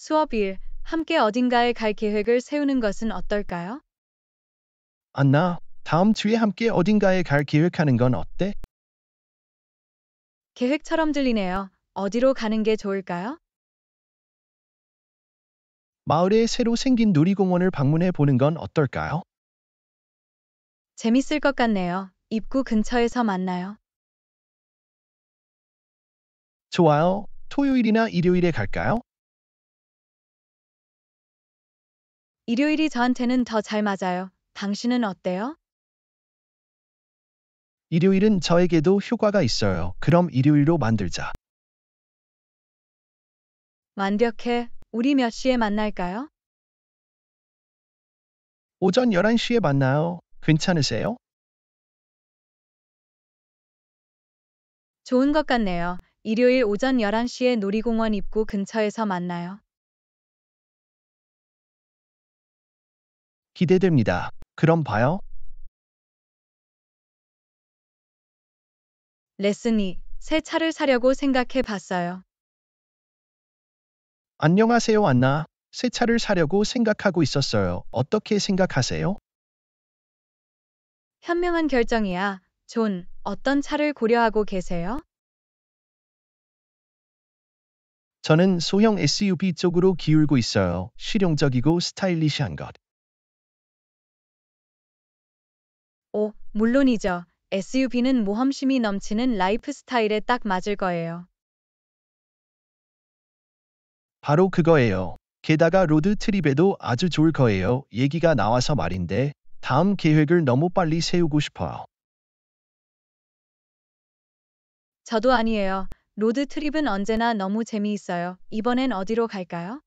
수업 일 함께 어딘가에 갈 계획을 세우는 것은 어떨까요? 안나, 다음 주에 함께 어딘가에 갈 계획하는 건 어때? 계획처럼 들리네요. 어디로 가는 게 좋을까요? 마을에 새로 생긴 놀이공원을 방문해 보는 건 어떨까요? 재밌을 것 같네요. 입구 근처에서 만나요. 좋아요. 토요일이나 일요일에 갈까요? 일요일이 저한테는 더 잘 맞아요. 당신은 어때요? 일요일은 저에게도 효과가 있어요. 그럼 일요일로 만들자. 완벽해. 우리 몇 시에 만날까요? 오전 11시에 만나요. 괜찮으세요? 좋은 것 같네요. 일요일 오전 11시에 놀이공원 입구 근처에서 만나요. 기대됩니다. 그럼 봐요. 레슨이 새 차를 사려고 생각해 봤어요. 안녕하세요, 안나. 새 차를 사려고 생각하고 있었어요. 어떻게 생각하세요? 현명한 결정이야. 존, 어떤 차를 고려하고 계세요? 저는 소형 SUV 쪽으로 기울고 있어요. 실용적이고 스타일리시한 것. 오, 물론이죠. SUV는 모험심이 넘치는 라이프 스타일에 딱 맞을 거예요. 바로 그거예요. 게다가 로드 트립에도 아주 좋을 거예요. 얘기가 나와서 말인데 다음 계획을 너무 빨리 세우고 싶어요. 저도 아니에요. 로드 트립은 언제나 너무 재미있어요. 이번엔 어디로 갈까요?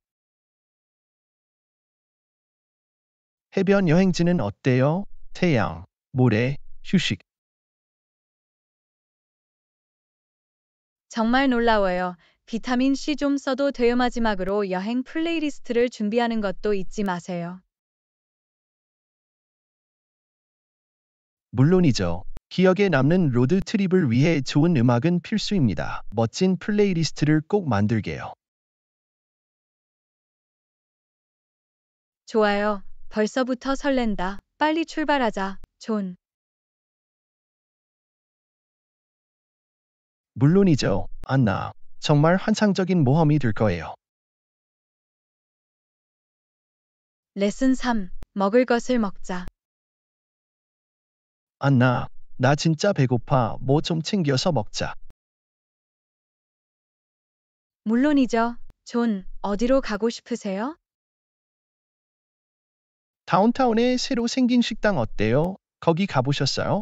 해변 여행지는 어때요? 태양, 모레 휴식. 정말 놀라워요. 비타민 C 좀 써도 돼요. 마지막으로 여행 플레이리스트를 준비하는 것도 잊지 마세요. 물론이죠. 기억에 남는 로드 트립을 위해 좋은 음악은 필수입니다. 멋진 플레이리스트를 꼭 만들게요. 좋아요. 벌써부터 설렌다. 빨리 출발하자, 존. 물론이죠, 안나. 정말 환상적인 모험이 될 거예요. 레슨 3. 먹을 것을 먹자. 안나, 나 진짜 배고파. 뭐 좀 챙겨서 먹자. 물론이죠. 존, 어디로 가고 싶으세요? 다운타운에 새로 생긴 식당 어때요? 거기 가보셨어요?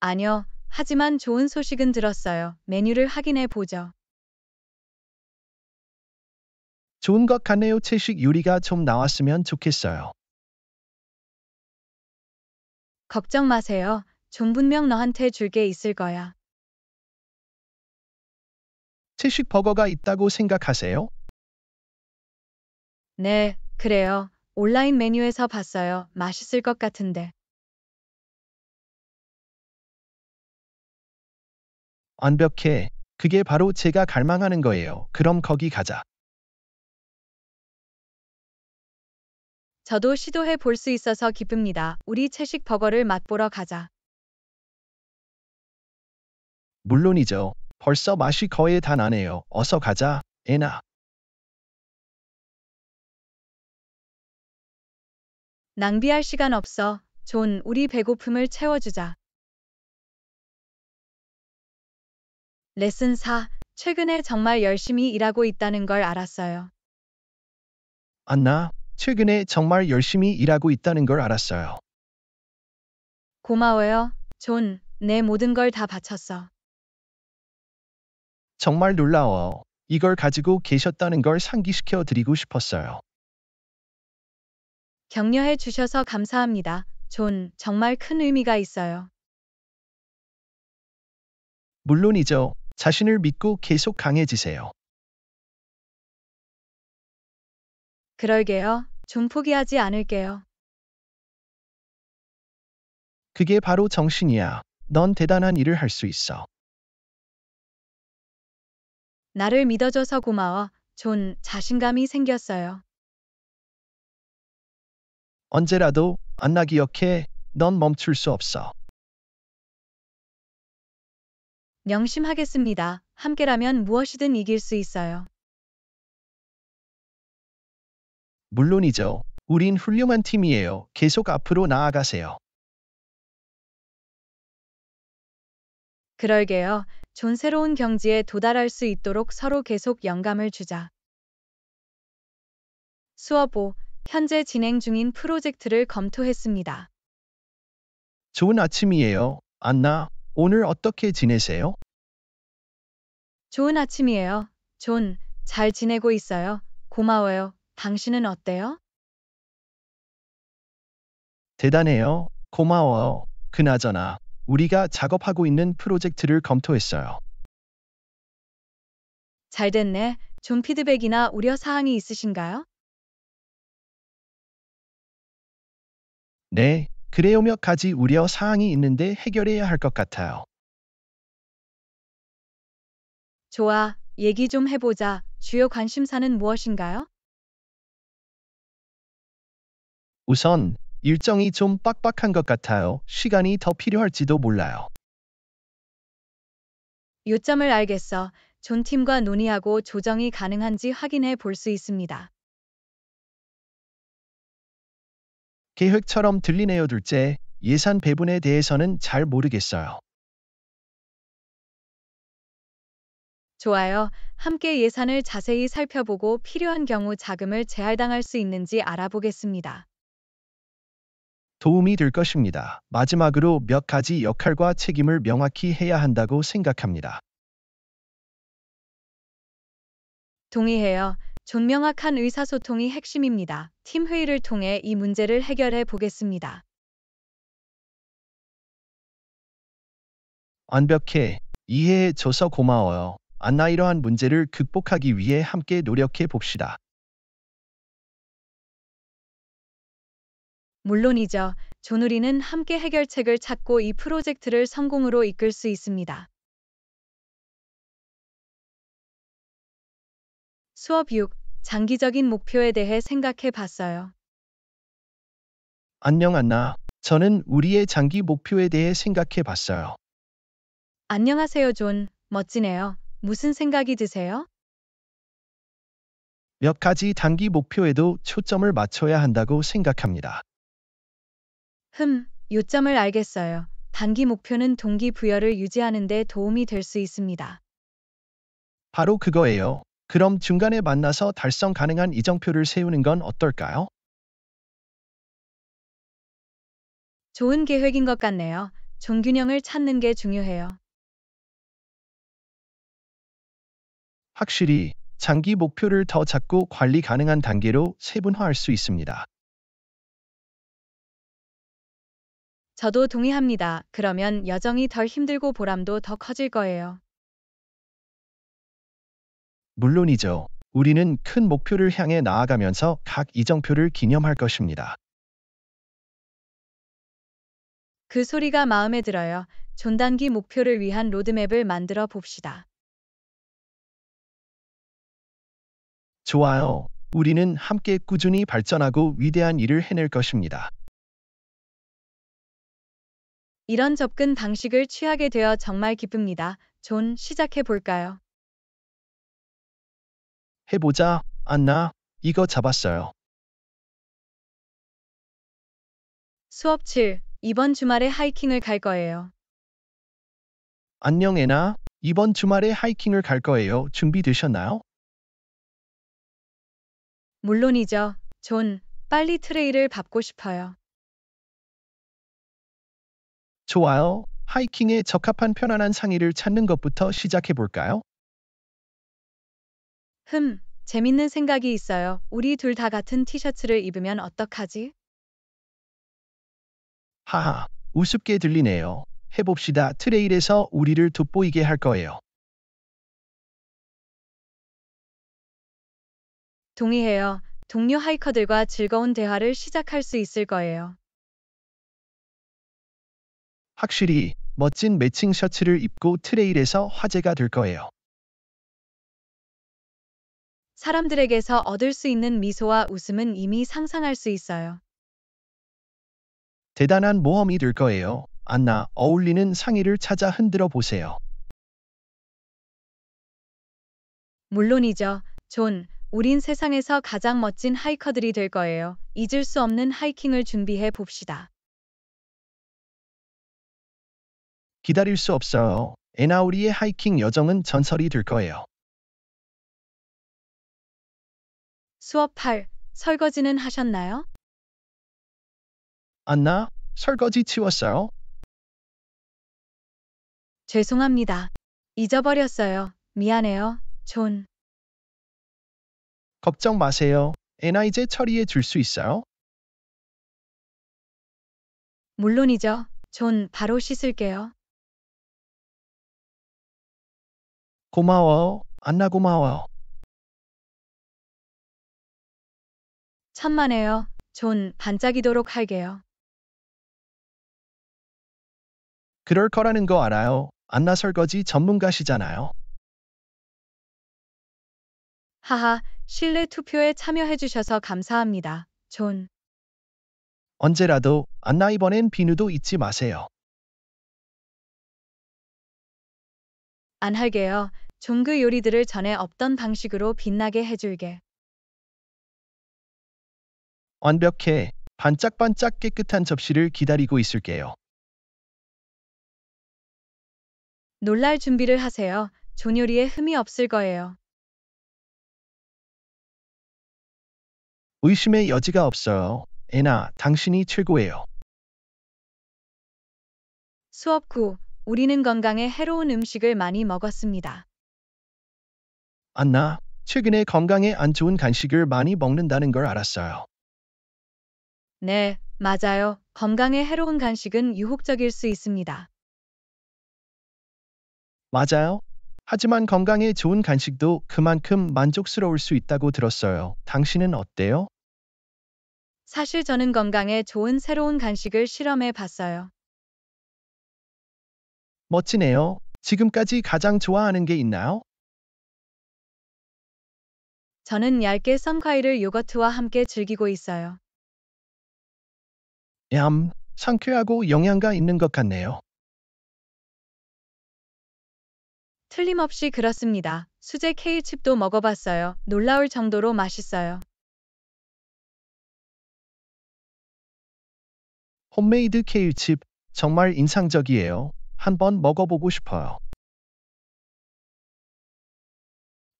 아니요. 하지만 좋은 소식은 들었어요. 메뉴를 확인해 보죠. 좋은 것 같네요. 채식 요리가 좀 나왔으면 좋겠어요. 걱정 마세요. 좀 분명 너한테 줄 게 있을 거야. 채식 버거가 있다고 생각하세요? 네, 그래요. 온라인 메뉴에서 봤어요. 맛있을 것 같은데. 완벽해. 그게 바로 제가 갈망하는 거예요. 그럼 거기 가자. 저도 시도해 볼 수 있어서 기쁩니다. 우리 채식 버거를 맛보러 가자. 물론이죠. 벌써 맛이 거의 다 나네요. 어서 가자, 에나. 낭비할 시간 없어. 존, 우리 배고픔을 채워주자. 레슨 4. 최근에 정말 열심히 일하고 있다는 걸 알았어요. 안나, 최근에 정말 열심히 일하고 있다는 걸 알았어요. 고마워요, 존. 내 모든 걸 다 바쳤어. 정말 놀라워. 이걸 가지고 계셨다는 걸 상기시켜 드리고 싶었어요. 격려해 주셔서 감사합니다. 존, 정말 큰 의미가 있어요. 물론이죠. 자신을 믿고 계속 강해지세요. 그럴게요. 좀 포기하지 않을게요. 그게 바로 정신이야. 넌 대단한 일을 할 수 있어. 나를 믿어줘서 고마워. 존, 자신감이 생겼어요. 언제라도 안나 기억해. 넌 멈출 수 없어. 명심하겠습니다. 함께라면 무엇이든 이길 수 있어요. 물론이죠. 우린 훌륭한 팀이에요. 계속 앞으로 나아가세요. 그럴게요. 존 새로운 경지에 도달할 수 있도록 서로 계속 영감을 주자. 수업 5. 현재 진행 중인 프로젝트를 검토했습니다. 좋은 아침이에요. 안나, 오늘 어떻게 지내세요? 좋은 아침이에요. 존, 잘 지내고 있어요. 고마워요. 당신은 어때요? 대단해요. 고마워요. 그나저나, 우리가 작업하고 있는 프로젝트를 검토했어요. 잘 됐네. 존 피드백이나 우려 사항이 있으신가요? 네, 그래요 몇 가지 우려 사항이 있는데 해결해야 할 것 같아요. 좋아, 얘기 좀 해보자. 주요 관심사는 무엇인가요? 우선 일정이 좀 빡빡한 것 같아요. 시간이 더 필요할지도 몰라요. 요점을 알겠어. 존 팀과 논의하고 조정이 가능한지 확인해 볼 수 있습니다. 계획처럼 들리네요. 둘째, 예산 배분에 대해서는 잘 모르겠어요. 좋아요. 함께 예산을 자세히 살펴보고 필요한 경우 자금을 재할당할 수 있는지 알아보겠습니다. 도움이 될 것입니다. 마지막으로 몇 가지 역할과 책임을 명확히 해야 한다고 생각합니다. 동의해요. 존명확한 의사소통이 핵심입니다. 팀 회의를 통해 이 문제를 해결해 보겠습니다. 완벽해. 이해해줘서 고마워요. 안나 이러한 문제를 극복하기 위해 함께 노력해 봅시다. 물론이죠. 조누리는 함께 해결책을 찾고 이 프로젝트를 성공으로 이끌 수 있습니다. 수업 6. 장기적인 목표에 대해 생각해 봤어요. 안녕 안나. 저는 우리의 장기 목표에 대해 생각해 봤어요. 안녕하세요, 존. 멋지네요. 무슨 생각이 드세요? 몇 가지 단기 목표에도 초점을 맞춰야 한다고 생각합니다. 흠, 요점을 알겠어요. 단기 목표는 동기부여를 유지하는 데 도움이 될 수 있습니다. 바로 그거예요. 그럼 중간에 만나서 달성 가능한 이정표를 세우는 건 어떨까요? 좋은 계획인 것 같네요. 종균형을 찾는 게 중요해요. 확실히 장기 목표를 더 작고 관리 가능한 단계로 세분화할 수 있습니다. 저도 동의합니다. 그러면 여정이 덜 힘들고 보람도 더 커질 거예요. 물론이죠. 우리는 큰 목표를 향해 나아가면서 각 이정표를 기념할 것입니다. 그 소리가 마음에 들어요. 존단기 목표를 위한 로드맵을 만들어 봅시다. 좋아요. 우리는 함께 꾸준히 발전하고 위대한 일을 해낼 것입니다. 이런 접근 방식을 취하게 되어 정말 기쁩니다. 존, 시작해 볼까요? 해보자, 안나. 이거 잡았어요. 수업 7. 이번 주말에 하이킹을 갈 거예요. 안녕, 애나. 이번 주말에 하이킹을 갈 거예요. 준비되셨나요? 물론이죠. 존, 빨리 트레이를 밟고 싶어요. 좋아요. 하이킹에 적합한 편안한 상의를 찾는 것부터 시작해볼까요? 흠, 재밌는 생각이 있어요. 우리 둘 다 같은 티셔츠를 입으면 어떡하지? 하하, 우습게 들리네요. 해봅시다. 트레일에서 우리를 돋보이게 할 거예요. 동의해요. 동료 하이커들과 즐거운 대화를 시작할 수 있을 거예요. 확실히 멋진 매칭 셔츠를 입고 트레일에서 화제가 될 거예요. 사람들에게서 얻을 수 있는 미소와 웃음은 이미 상상할 수 있어요. 대단한 모험이 될 거예요. 안나, 어울리는 상의를 찾아 흔들어 보세요. 물론이죠. 존, 우린 세상에서 가장 멋진 하이커들이 될 거예요. 잊을 수 없는 하이킹을 준비해 봅시다. 기다릴 수 없어요. 에나우리의 하이킹 여정은 전설이 될 거예요. 수업할 설거지는 하셨나요? 안나, 설거지 치웠어요? 죄송합니다. 잊어버렸어요. 미안해요, 존. 걱정 마세요. 애나 이제 처리해 줄 수 있어요? 물론이죠. 존 바로 씻을게요. 고마워. 안나 고마워. 천만에요. 존 반짝이도록 할게요. 그럴 거라는 거 알아요. 안나 설거지 전문가시잖아요. 하하, 실내 투표에 참여해주셔서 감사합니다. 존. 언제라도 안나 이번엔 비누도 잊지 마세요. 안 할게요. 종그 요리들을 전에 없던 방식으로 빛나게 해줄게. 완벽해 반짝반짝 깨끗한 접시를 기다리고 있을게요. 놀랄 준비를 하세요. 조요리에 흠이 없을 거예요. 의심의 여지가 없어요. 에나, 당신이 최고예요. 수업 후 우리는 건강에 해로운 음식을 많이 먹었습니다. 안나, 최근에 건강에 안 좋은 간식을 많이 먹는다는 걸 알았어요. 네, 맞아요. 건강에 해로운 간식은 유혹적일 수 있습니다. 맞아요. 하지만 건강에 좋은 간식도 그만큼 만족스러울 수 있다고 들었어요. 당신은 어때요? 사실 저는 건강에 좋은 새로운 간식을 실험해 봤어요. 멋지네요. 지금까지 가장 좋아하는 게 있나요? 저는 얇게 썸과일을 요거트와 함께 즐기고 있어요. 참 상쾌하고 영양가 있는 것 같네요. 틀림없이 그렇습니다. 수제 케이칩도 먹어봤어요. 놀라울 정도로 맛있어요. 홈메이드 케이칩 정말 인상적이에요. 한번 먹어보고 싶어요.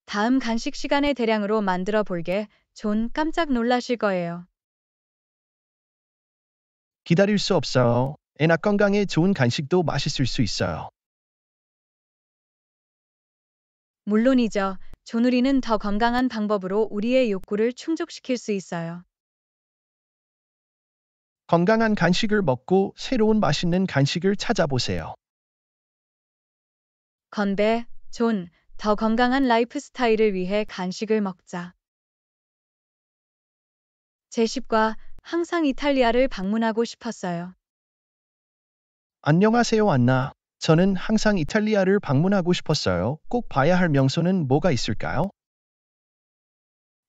다음 간식 시간에 대량으로 만들어 볼게. 존 깜짝 놀라실 거예요. 기다릴 수 없어요. 애나 건강에 좋은 간식도 맛있을 수 있어요. 물론이죠. 조누리는 더 건강한 방법으로 우리의 욕구를 충족시킬 수 있어요. 건강한 간식을 먹고 새로운 맛있는 간식을 찾아보세요. 건배, 존, 더 건강한 라이프 스타일을 위해 간식을 먹자. 제십과 항상 이탈리아를 방문하고 싶었어요. 안녕하세요, 안나. 저는 항상 이탈리아를 방문하고 싶었어요. 꼭 봐야 할 명소는 뭐가 있을까요?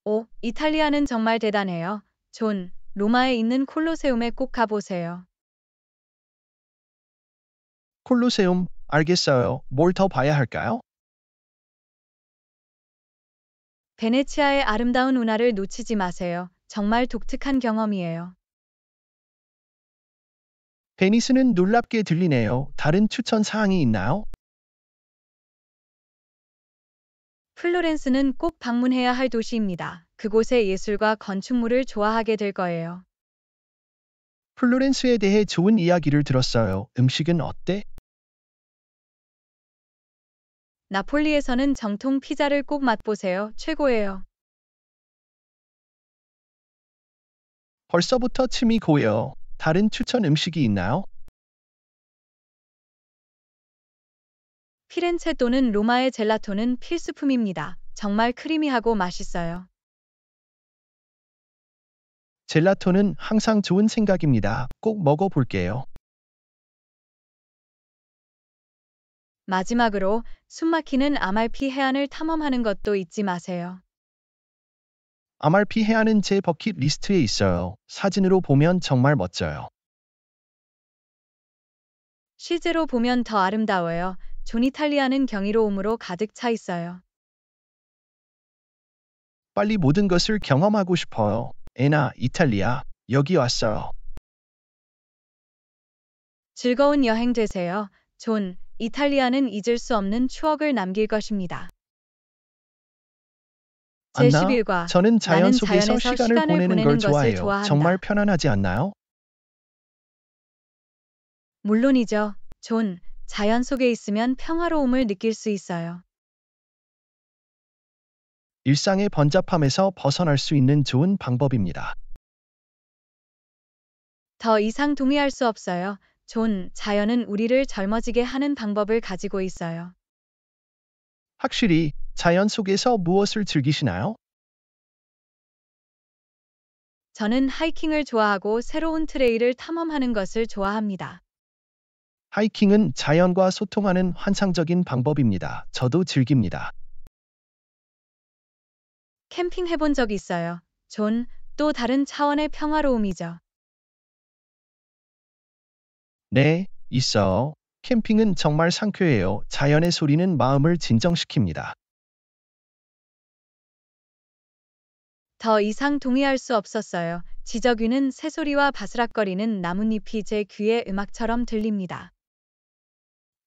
오, 이탈리아는 정말 대단해요. 존, 로마에 있는 콜로세움에 꼭 가보세요. 콜로세움, 알겠어요. 뭘 더 봐야 할까요? 베네치아의 아름다운 운하를 놓치지 마세요. 정말 독특한 경험이에요. 베니스는 놀랍게 들리네요. 다른 추천 사항이 있나요? 플로렌스는 꼭 방문해야 할 도시입니다. 그곳의 예술과 건축물을 좋아하게 될 거예요. 플로렌스에 대해 좋은 이야기를 들었어요. 음식은 어때? 나폴리에서는 정통 피자를 꼭 맛보세요. 최고예요. 벌써부터 침이 고여. 다른 추천 음식이 있나요? 피렌체 또는 로마의 젤라토는 필수품입니다. 정말 크리미하고 맛있어요. 젤라토는 항상 좋은 생각입니다. 꼭 먹어볼게요. 마지막으로 숨막히는 아말피 해안을 탐험하는 것도 잊지 마세요. 아말피 해안은 제 버킷 리스트에 있어요. 사진으로 보면 정말 멋져요. 실제로 보면 더 아름다워요. 존이탈리아는 경이로움으로 가득 차 있어요. 빨리 모든 것을 경험하고 싶어요. 에나, 이탈리아, 여기 왔어요. 즐거운 여행 되세요. 존, 이탈리아는 잊을 수 없는 추억을 남길 것입니다. 안나, 저는 자연 속에서 시간을, 시간을 보내는 걸 좋아해요. 좋아한다. 정말 편안하지 않나요? 물론이죠. 존, 자연 속에 있으면 평화로움을 느낄 수 있어요. 일상의 번잡함에서 벗어날 수 있는 좋은 방법입니다. 더 이상 동의할 수 없어요. 존, 자연은 우리를 젊어지게 하는 방법을 가지고 있어요. 확실히 자연 속에서 무엇을 즐기시나요? 저는 하이킹을 좋아하고 새로운 트레일을 탐험하는 것을 좋아합니다. 하이킹은 자연과 소통하는 환상적인 방법입니다. 저도 즐깁니다. 캠핑 해본 적 있어요. 존, 또 다른 차원의 평화로움이죠. 네, 있어. 캠핑은 정말 상쾌해요. 자연의 소리는 마음을 진정시킵니다. 더 이상 동의할 수 없었어요. 지저귀는 새소리와 바스락거리는 나뭇잎이 제 귀에 음악처럼 들립니다.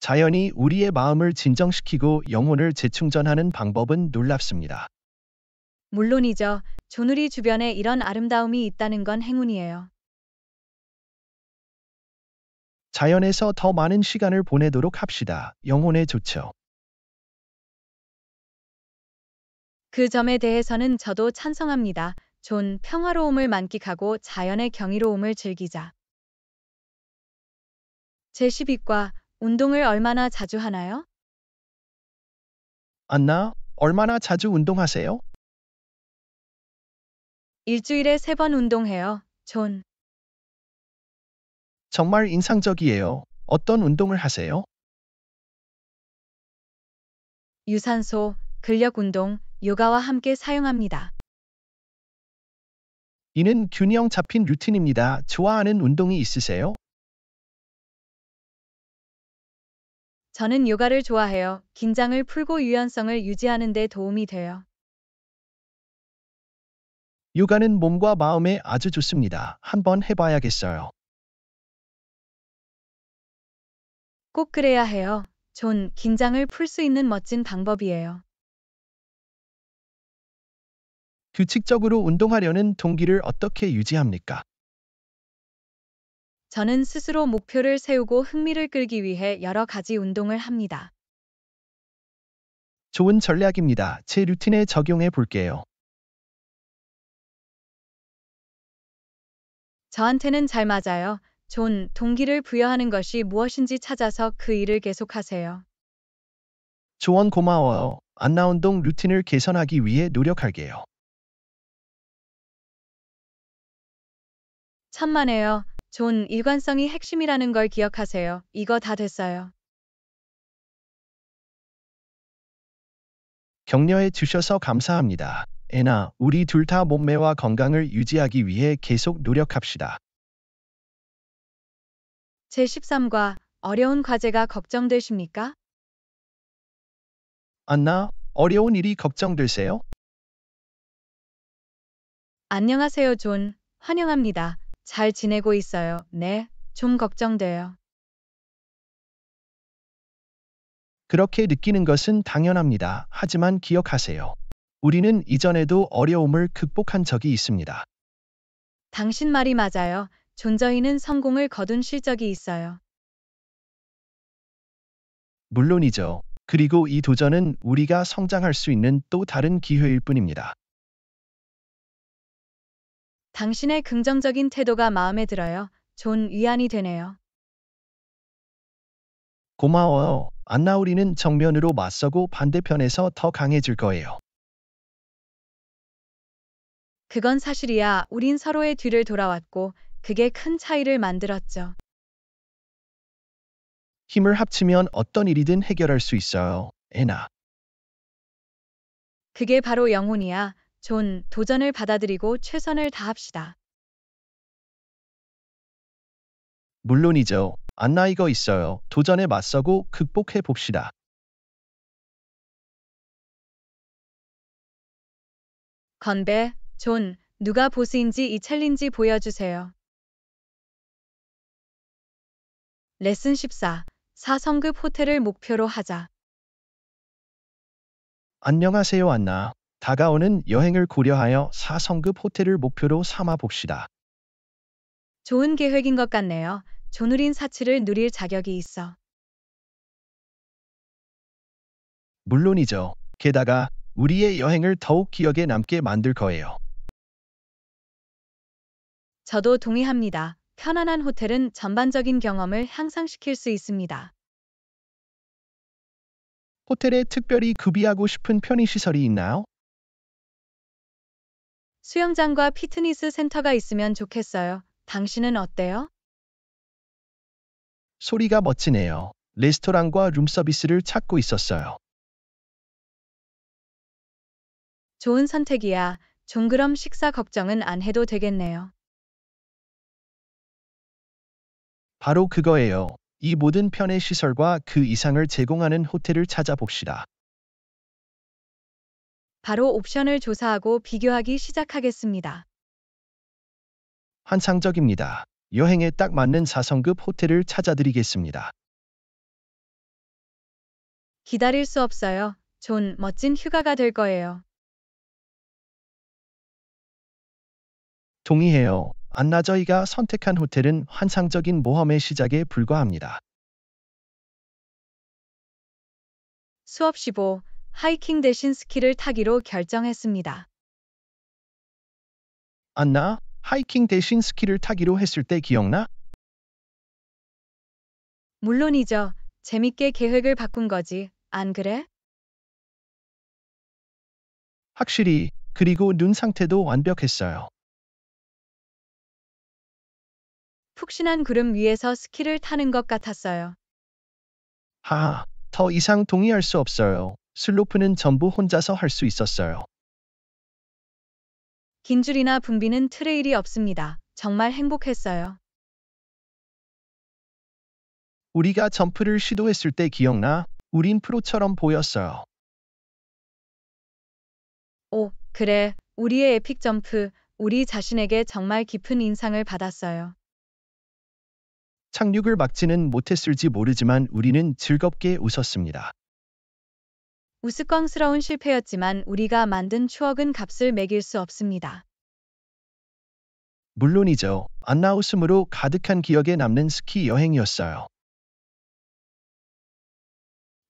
자연이 우리의 마음을 진정시키고 영혼을 재충전하는 방법은 놀랍습니다. 물론이죠. 조누리 주변에 이런 아름다움이 있다는 건 행운이에요. 자연에서 더 많은 시간을 보내도록 합시다. 영혼에 좋죠. 그 점에 대해서는 저도 찬성합니다. 존, 평화로움을 만끽하고 자연의 경이로움을 즐기자. 제12과 운동을 얼마나 자주 하나요? 안나, 얼마나 자주 운동하세요? 일주일에 세 번 운동해요, 존. 정말 인상적이에요. 어떤 운동을 하세요? 유산소, 근력 운동, 요가와 함께 사용합니다. 이는 균형 잡힌 루틴입니다. 좋아하는 운동이 있으세요? 저는 요가를 좋아해요. 긴장을 풀고 유연성을 유지하는 데 도움이 돼요. 요가는 몸과 마음에 아주 좋습니다. 한번 해봐야겠어요. 꼭 그래야 해요. 존, 긴장을 풀 수 있는 멋진 방법이에요. 규칙적으로 운동하려는 동기를 어떻게 유지합니까? 저는 스스로 목표를 세우고 흥미를 끌기 위해 여러 가지 운동을 합니다. 좋은 전략입니다. 제 루틴에 적용해 볼게요. 저한테는 잘 맞아요. 존, 동기를 부여하는 것이 무엇인지 찾아서 그 일을 계속하세요. 조언 고마워요. 안나운동 루틴을 개선하기 위해 노력할게요. 천만에요. 존, 일관성이 핵심이라는 걸 기억하세요. 이거 다 됐어요. 격려해 주셔서 감사합니다. 에나, 우리 둘 다 몸매와 건강을 유지하기 위해 계속 노력합시다. 제13과 어려운 과제가 걱정되십니까? 안나, 어려운 일이 걱정되세요? 안녕하세요, 존. 환영합니다. 잘 지내고 있어요. 네, 좀 걱정돼요. 그렇게 느끼는 것은 당연합니다. 하지만 기억하세요. 우리는 이전에도 어려움을 극복한 적이 있습니다. 당신 말이 맞아요. 존저희는 성공을 거둔 실적이 있어요. 물론이죠. 그리고 이 도전은 우리가 성장할 수 있는 또 다른 기회일 뿐입니다. 당신의 긍정적인 태도가 마음에 들어요. 존 위안이 되네요. 고마워요. 안나우리는 정면으로 맞서고 반대편에서 더 강해질 거예요. 그건 사실이야. 우린 서로의 뒤를 돌아왔고 그게 큰 차이를 만들었죠. 힘을 합치면 어떤 일이든 해결할 수 있어요. 에나. 그게 바로 영혼이야. 존, 도전을 받아들이고 최선을 다합시다. 물론이죠. 안나이거 있어요. 도전에 맞서고 극복해 봅시다. 건배, 존, 누가 보스인지 이 챌린지 보여주세요. 레슨 14. 4성급 호텔을 목표로 하자. 안녕하세요, 안나. 다가오는 여행을 고려하여 4성급 호텔을 목표로 삼아 봅시다. 좋은 계획인 것 같네요. 조누린 사치를 누릴 자격이 있어. 물론이죠. 게다가 우리의 여행을 더욱 기억에 남게 만들 거예요. 저도 동의합니다. 편안한 호텔은 전반적인 경험을 향상시킬 수 있습니다. 호텔에 특별히 급이하고 싶은 편의시설이 있나요? 수영장과 피트니스 센터가 있으면 좋겠어요. 당신은 어때요? 소리가 멋지네요. 레스토랑과 룸서비스를 찾고 있었어요. 좋은 선택이야. 종그럼 식사 걱정은 안 해도 되겠네요. 바로 그거예요. 이 모든 편의 시설과 그 이상을 제공하는 호텔을 찾아봅시다. 바로 옵션을 조사하고 비교하기 시작하겠습니다. 환상적입니다. 여행에 딱 맞는 4성급 호텔을 찾아드리겠습니다. 기다릴 수 없어요. 존, 멋진 휴가가 될 거예요. 동의해요. 안나저희가 선택한 호텔은 환상적인 모험의 시작에 불과합니다. 수업 15. 하이킹 대신 스키를 타기로 결정했습니다. 안나, 하이킹 대신 스키를 타기로 했을 때 기억나? 물론이죠. 재밌게 계획을 바꾼 거지. 안 그래? 확실히, 그리고 눈 상태도 완벽했어요. 푹신한 구름 위에서 스키를 타는 것 같았어요. 하더 아, 이상 동의할 수 없어요. 슬로프는 전부 혼자서 할 수 있었어요. 긴 줄이나 붐비는 트레일이 없습니다. 정말 행복했어요. 우리가 점프를 시도했을 때 기억나? 우린 프로처럼 보였어요. 오, 그래. 우리의 에픽 점프, 우리 자신에게 정말 깊은 인상을 받았어요. 착륙을 막지는 못했을지 모르지만 우리는 즐겁게 웃었습니다. 우스꽝스러운 실패였지만 우리가 만든 추억은 값을 매길 수 없습니다. 물론이죠. 안나 웃음으로 가득한 기억에 남는 스키 여행이었어요.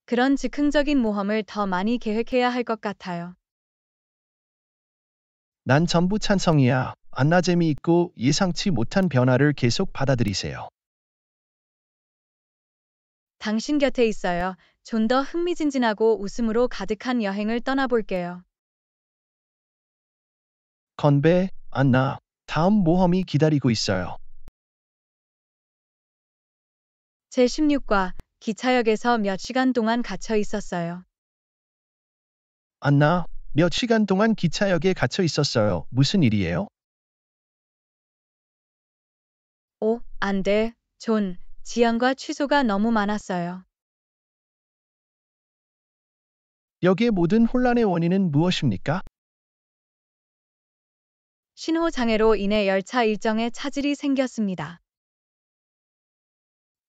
그런 즉흥적인 모험을 더 많이 계획해야 할 것 같아요. 난 전부 찬성이야. 안나 재미있고 예상치 못한 변화를 계속 받아들이세요. 당신 곁에 있어요. 좀 더 흥미진진하고 웃음으로 가득한 여행을 떠나볼게요. 건배, 안나. 다음 모험이 기다리고 있어요. 제16과 기차역에서 몇 시간 동안 갇혀 있었어요. 안나, 몇 시간 동안 기차역에 갇혀 있었어요. 무슨 일이에요? 오, 안 돼, 존. 지연과 취소가 너무 많았어요. 여기에 모든 혼란의 원인은 무엇입니까? 신호 장애로 인해 열차 일정에 차질이 생겼습니다.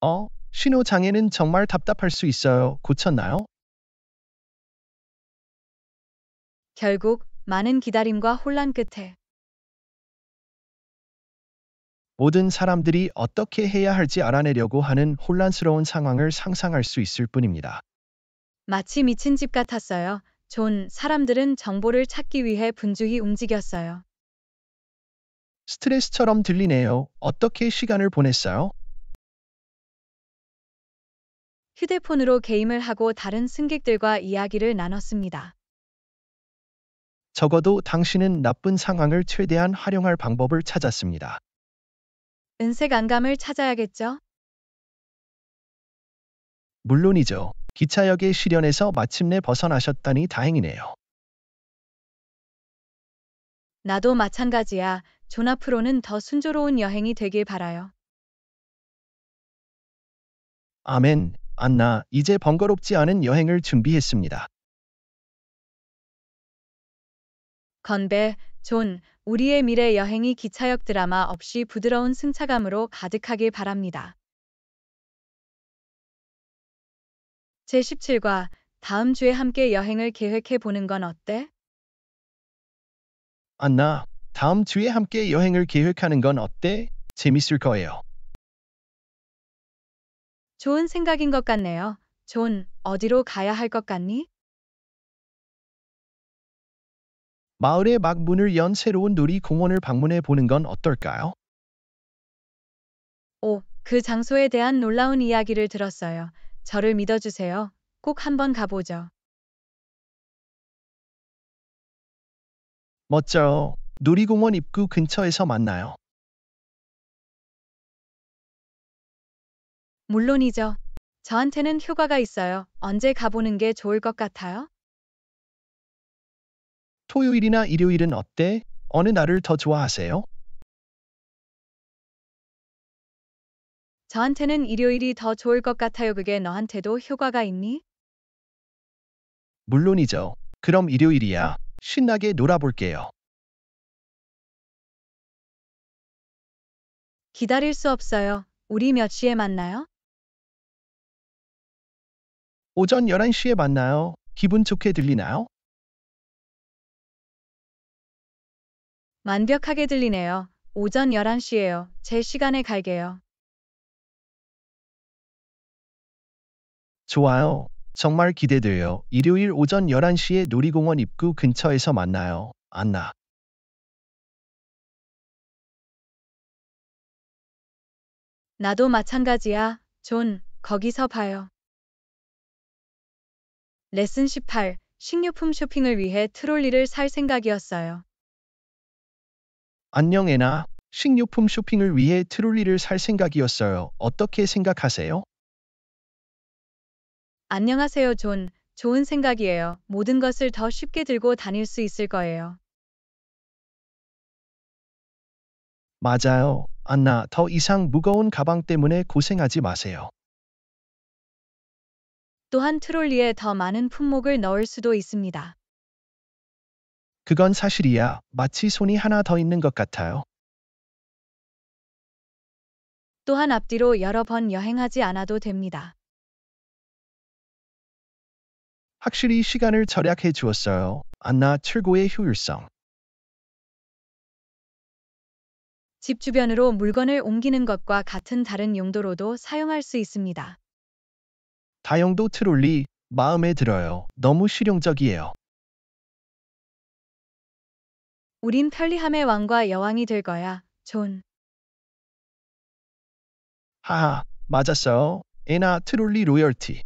어, 신호 장애는 정말 답답할 수 있어요. 고쳤나요? 결국 많은 기다림과 혼란 끝에 모든 사람들이 어떻게 해야 할지 알아내려고 하는 혼란스러운 상황을 상상할 수 있을 뿐입니다. 마치 미친 집 같았어요. 존, 사람들은 정보를 찾기 위해 분주히 움직였어요. 스트레스처럼 들리네요. 어떻게 시간을 보냈어요? 휴대폰으로 게임을 하고 다른 승객들과 이야기를 나눴습니다. 적어도 당신은 나쁜 상황을 최대한 활용할 방법을 찾았습니다. 은색 안감을 찾아야겠죠? 물론이죠. 기차역의 시련에서 마침내 벗어나셨다니 다행이네요. 나도 마찬가지야. 존 앞으로는 더 순조로운 여행이 되길 바라요. 아멘. 안나, 이제 번거롭지 않은 여행을 준비했습니다. 건배, 존, 우리의 미래 여행이 기차역 드라마 없이 부드러운 승차감으로 가득하길 바랍니다. 제17과 다음 주에 함께 여행을 계획해 보는 건 어때? 안나, 다음 주에 함께 여행을 계획하는 건 어때? 재밌을 거예요. 좋은 생각인 것 같네요. 존, 어디로 가야 할 것 같니? 마을의 막 문을 연 새로운 놀이공원을 방문해 보는 건 어떨까요? 오, 그 장소에 대한 놀라운 이야기를 들었어요. 저를 믿어주세요. 꼭 한번 가보죠. 멋져요. 놀이공원 입구 근처에서 만나요. 물론이죠. 저한테는 휴가가 있어요. 언제 가보는 게 좋을 것 같아요? 토요일이나 일요일은 어때? 어느 날을 더 좋아하세요? 저한테는 일요일이 더 좋을 것 같아요. 그게 너한테도 효과가 있니? 물론이죠. 그럼 일요일이야. 신나게 놀아볼게요. 기다릴 수 없어요. 우리 몇 시에 만나요? 오전 11시에 만나요. 기분 좋게 들리나요? 완벽하게 들리네요. 오전 11시에요. 제 시간에 갈게요. 좋아요. 정말 기대돼요. 일요일 오전 11시에 놀이공원 입구 근처에서 만나요. 안나. 나도 마찬가지야. 존, 거기서 봐요. 레슨 18. 식료품 쇼핑을 위해 트롤리를 살 생각이었어요. 안녕 애나. 식료품 쇼핑을 위해 트롤리를 살 생각이었어요. 어떻게 생각하세요? 안녕하세요, 존. 좋은 생각이에요. 모든 것을 더 쉽게 들고 다닐 수 있을 거예요. 맞아요. 안나, 더 이상 무거운 가방 때문에 고생하지 마세요. 또한 트롤리에 더 많은 품목을 넣을 수도 있습니다. 그건 사실이야. 마치 손이 하나 더 있는 것 같아요. 또한 앞뒤로 여러 번 여행하지 않아도 됩니다. 확실히 시간을 절약해 주었어요. 안나 출고의 효율성. 집 주변으로 물건을 옮기는 것과 같은 다른 용도로도 사용할 수 있습니다. 다용도 트롤리 마음에 들어요. 너무 실용적이에요. 우린 편리함의 왕과 여왕이 될 거야, 존. 하하, 맞았어. 에나 트롤리 로열티.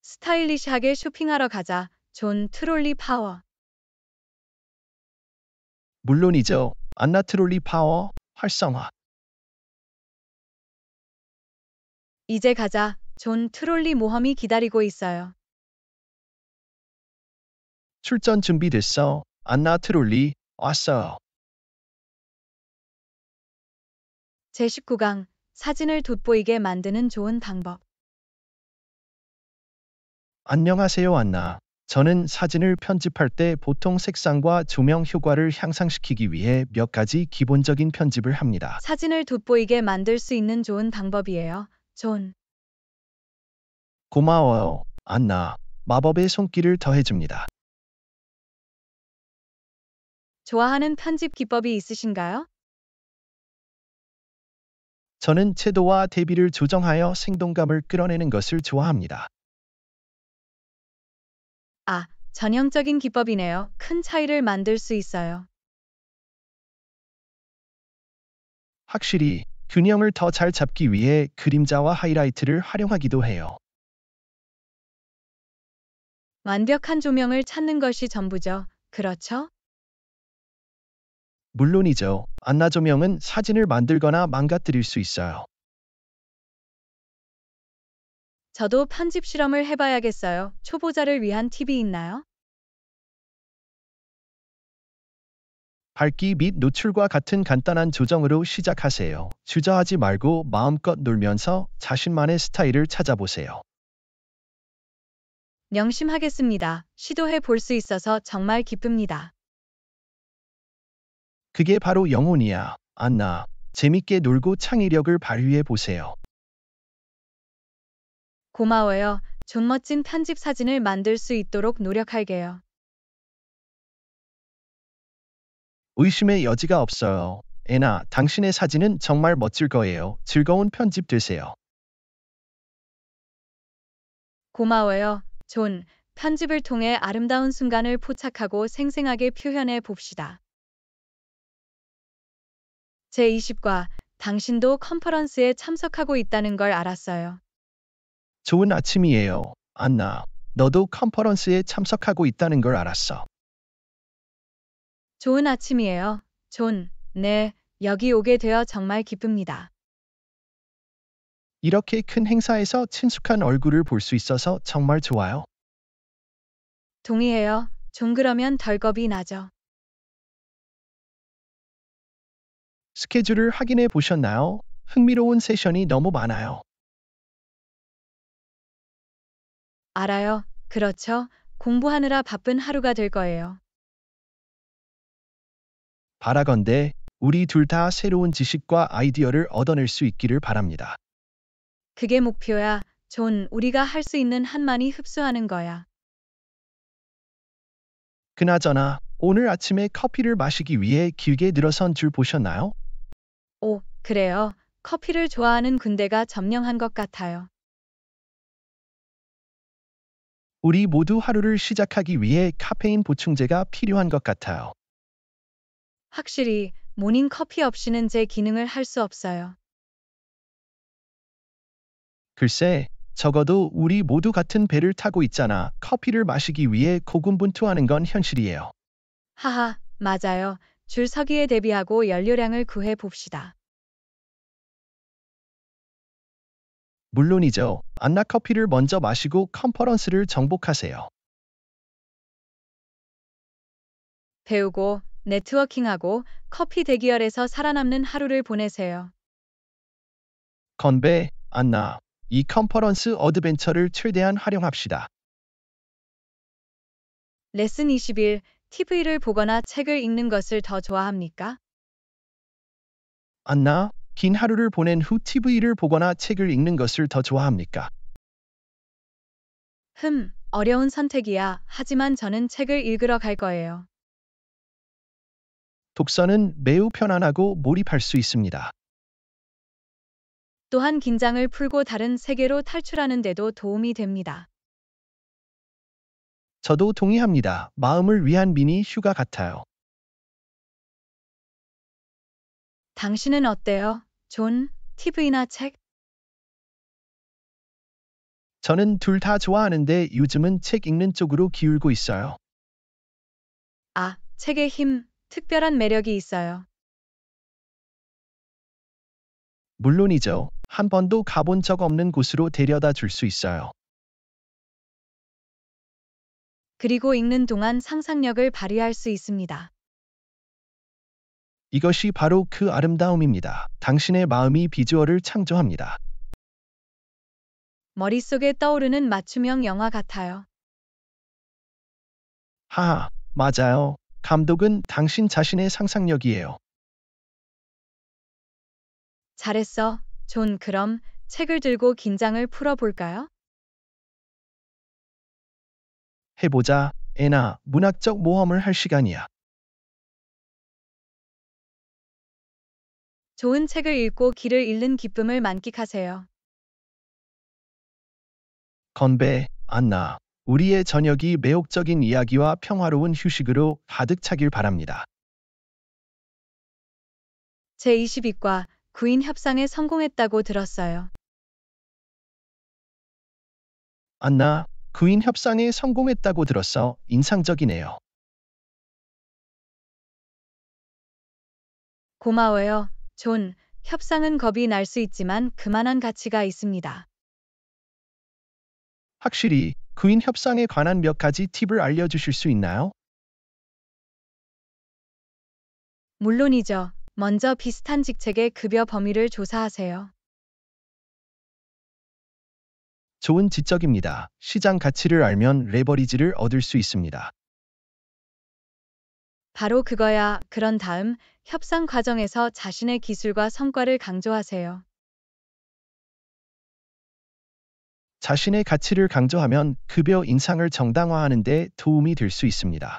스타일리시하게 쇼핑하러 가자, 존 트롤리 파워. 물론이죠. 안나 트롤리 파워 활성화. 이제 가자, 존 트롤리 모험이 기다리고 있어요. 출전 준비됐어. 안나 트롤리 왔어. 제19강 사진을 돋보이게 만드는 좋은 방법 안녕하세요 안나. 저는 사진을 편집할 때 보통 색상과 조명 효과를 향상시키기 위해 몇 가지 기본적인 편집을 합니다. 사진을 돋보이게 만들 수 있는 좋은 방법이에요. 존. 고마워요. 안나. 마법의 손길을 더해줍니다. 좋아하는 편집 기법이 있으신가요? 저는 채도와 대비를 조정하여 생동감을 끌어내는 것을 좋아합니다. 아, 전형적인 기법이네요. 큰 차이를 만들 수 있어요. 확실히 균형을 더 잘 잡기 위해 그림자와 하이라이트를 활용하기도 해요. 완벽한 조명을 찾는 것이 전부죠. 그렇죠? 물론이죠. 안나 조명은 사진을 만들거나 망가뜨릴 수 있어요. 저도 편집 실험을 해봐야겠어요. 초보자를 위한 팁이 있나요? 밝기 및 노출과 같은 간단한 조정으로 시작하세요. 주저하지 말고 마음껏 놀면서 자신만의 스타일을 찾아보세요. 명심하겠습니다. 시도해 볼 수 있어서 정말 기쁩니다. 그게 바로 영혼이야. 안나. 재밌게 놀고 창의력을 발휘해 보세요. 고마워요. 좀 멋진 편집 사진을 만들 수 있도록 노력할게요. 의심의 여지가 없어요. 애나, 당신의 사진은 정말 멋질 거예요. 즐거운 편집 되세요. 고마워요. 존, 편집을 통해 아름다운 순간을 포착하고 생생하게 표현해 봅시다. 제20과 당신도 컨퍼런스에 참석하고 있다는 걸 알았어요. 좋은 아침이에요, 안나. 너도 컨퍼런스에 참석하고 있다는 걸 알았어. 좋은 아침이에요, 존. 네, 여기 오게 되어 정말 기쁩니다. 이렇게 큰 행사에서 친숙한 얼굴을 볼 수 있어서 정말 좋아요. 동의해요. 존 그러면 덜겁이 나죠. 스케줄을 확인해 보셨나요? 흥미로운 세션이 너무 많아요. 알아요. 그렇죠. 공부하느라 바쁜 하루가 될 거예요. 바라건대 우리 둘 다 새로운 지식과 아이디어를 얻어낼 수 있기를 바랍니다. 그게 목표야. 존, 우리가 할 수 있는 한만이 흡수하는 거야. 그나저나 오늘 아침에 커피를 마시기 위해 길게 늘어선 줄 보셨나요? 오, 그래요. 커피를 좋아하는 군대가 점령한 것 같아요. 우리 모두 하루를 시작하기 위해 카페인 보충제가 필요한 것 같아요. 확실히 모닝 커피 없이는 제 기능을 할 수 없어요. 글쎄, 적어도 우리 모두 같은 배를 타고 있잖아. 커피를 마시기 위해 고군분투하는 건 현실이에요. 하하, 맞아요. 줄서기에 대비하고 연료량을 구해 봅시다. 물론이죠. 안나 커피를 먼저 마시고 컨퍼런스를 정복하세요. 배우고 네트워킹하고 커피 대기열에서 살아남는 하루를 보내세요. 건배, 안나. 이 컨퍼런스 어드벤처를 최대한 활용합시다. 레슨 21 TV를 보거나 책을 읽는 것을 더 좋아합니까? 안나, 긴 하루를 보낸 후 TV를 보거나 책을 읽는 것을 더 좋아합니까? 흠, 어려운 선택이야. 하지만 저는 책을 읽으러 갈 거예요. 독서는 매우 편안하고 몰입할 수 있습니다. 또한 긴장을 풀고 다른 세계로 탈출하는 데도 도움이 됩니다. 저도 동의합니다. 마음을 위한 미니 휴가 같아요. 당신은 어때요? 존, TV나 책? 저는 둘 다 좋아하는데 요즘은 책 읽는 쪽으로 기울고 있어요. 아, 책의 힘, 특별한 매력이 있어요. 물론이죠. 한 번도 가본 적 없는 곳으로 데려다 줄 수 있어요. 그리고 읽는 동안 상상력을 발휘할 수 있습니다. 이것이 바로 그 아름다움입니다. 당신의 마음이 비주얼을 창조합니다. 머릿속에 떠오르는 맞춤형 영화 같아요. 하하, 맞아요. 감독은 당신 자신의 상상력이에요. 잘했어. 존, 그럼 책을 들고 긴장을 풀어볼까요? 해보자, 애나 문학적 모험을 할 시간이야. 좋은 책을 읽고 길을 잃는 기쁨을 만끽하세요. 건배, 안나, 우리의 저녁이 매혹적인 이야기와 평화로운 휴식으로 가득 차길 바랍니다. 제22과 구인 협상에 성공했다고 들었어요. 안나, 구인 협상에 성공했다고 들어서 인상적이네요. 고마워요, 존. 협상은 겁이 날 수 있지만 그만한 가치가 있습니다. 확실히 구인 협상에 관한 몇 가지 팁을 알려주실 수 있나요? 물론이죠. 먼저 비슷한 직책의 급여 범위를 조사하세요. 좋은 지적입니다. 시장 가치를 알면 레버리지를 얻을 수 있습니다. 바로 그거야. 그런 다음 협상 과정에서 자신의 기술과 성과를 강조하세요. 자신의 가치를 강조하면 급여 인상을 정당화하는 데 도움이 될 수 있습니다.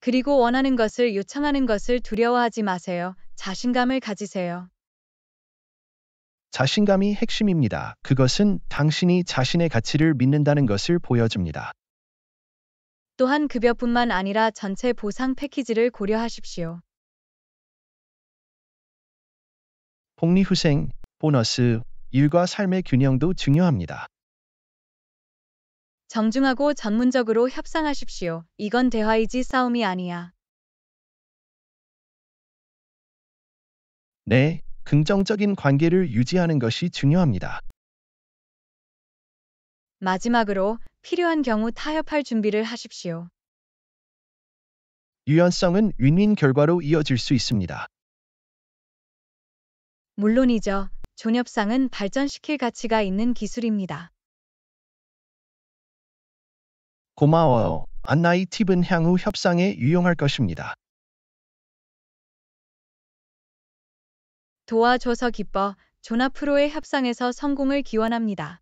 그리고 원하는 것을 요청하는 것을 두려워하지 마세요. 자신감을 가지세요. 자신감이 핵심입니다. 그것은 당신이 자신의 가치를 믿는다는 것을 보여줍니다. 또한 급여뿐만 아니라 전체 보상 패키지를 고려하십시오. 복리후생, 보너스, 일과 삶의 균형도 중요합니다. 정중하고 전문적으로 협상하십시오. 이건 대화이지 싸움이 아니야. 네, 긍정적인 관계를 유지하는 것이 중요합니다. 마지막으로 필요한 경우 타협할 준비를 하십시오. 유연성은 윈윈 결과로 이어질 수 있습니다. 물론이죠. 존협상은 발전시킬 가치가 있는 기술입니다. 고마워요. 안나이 팁은 향후 협상에 유용할 것입니다. 도와줘서 기뻐 조나프로의 협상에서 성공을 기원합니다.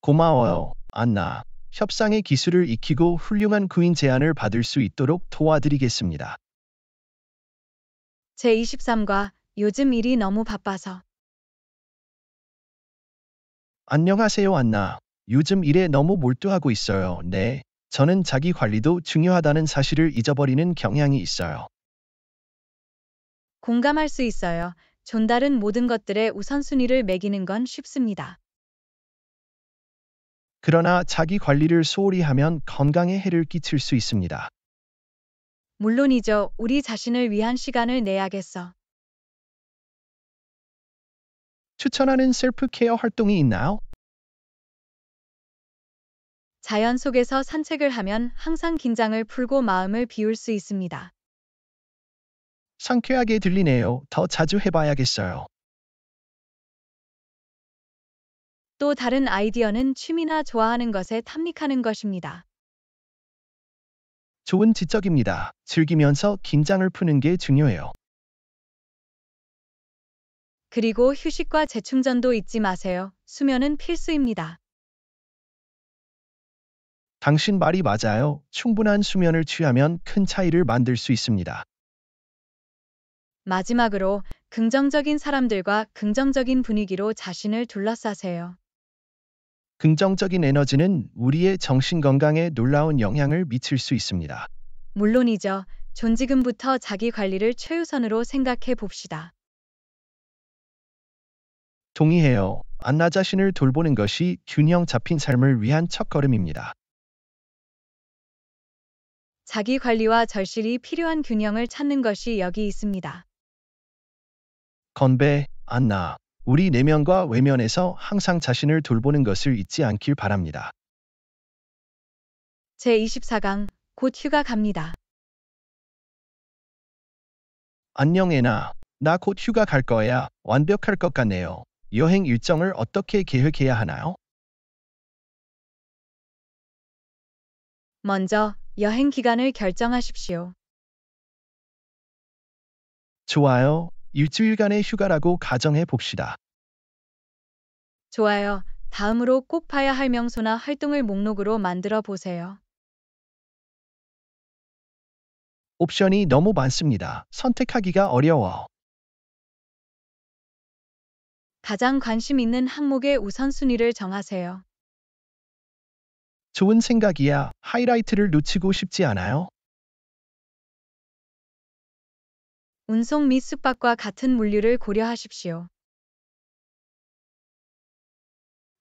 고마워요, 안나. 협상의 기술을 익히고 훌륭한 구인 제안을 받을 수 있도록 도와드리겠습니다. 제23과 요즘 일이 너무 바빠서. 안녕하세요, 안나. 요즘 일에 너무 몰두하고 있어요. 네. 저는 자기 관리도 중요하다는 사실을 잊어버리는 경향이 있어요. 공감할 수 있어요. 존달은 모든 것들의 우선순위를 매기는 건 쉽습니다. 그러나 자기 관리를 소홀히 하면 건강에 해를 끼칠 수 있습니다. 물론이죠. 우리 자신을 위한 시간을 내야겠어. 추천하는 셀프케어 활동이 있나요? 자연 속에서 산책을 하면 항상 긴장을 풀고 마음을 비울 수 있습니다. 상쾌하게 들리네요. 더 자주 해봐야겠어요. 또 다른 아이디어는 취미나 좋아하는 것에 탐닉하는 것입니다. 좋은 지적입니다. 즐기면서 긴장을 푸는 게 중요해요. 그리고 휴식과 재충전도 잊지 마세요. 수면은 필수입니다. 당신 말이 맞아요. 충분한 수면을 취하면 큰 차이를 만들 수 있습니다. 마지막으로 긍정적인 사람들과 긍정적인 분위기로 자신을 둘러싸세요. 긍정적인 에너지는 우리의 정신건강에 놀라운 영향을 미칠 수 있습니다. 물론이죠. 존지금부터 자기 관리를 최우선으로 생각해 봅시다. 동의해요. 안나 자신을 돌보는 것이 균형 잡힌 삶을 위한 첫걸음입니다. 자기 관리와 절실히 필요한 균형을 찾는 것이 여기 있습니다. 건배, 안나, 우리 내면과 외면에서 항상 자신을 돌보는 것을 잊지 않길 바랍니다. 제24강, 곧 휴가 갑니다. 안녕 애나, 나 곧 휴가 갈 거야. 완벽할 것 같네요. 여행 일정을 어떻게 계획해야 하나요? 먼저 여행 기간을 결정하십시오. 좋아요. 일주일간의 휴가라고 가정해 봅시다. 좋아요. 다음으로 꼭 봐야 할 명소나 활동을 목록으로 만들어 보세요. 옵션이 너무 많습니다. 선택하기가 어려워. 가장 관심 있는 항목의 우선순위를 정하세요. 좋은 생각이야. 하이라이트를 놓치고 싶지 않아요? 운송 및 숙박과 같은 물류를 고려하십시오.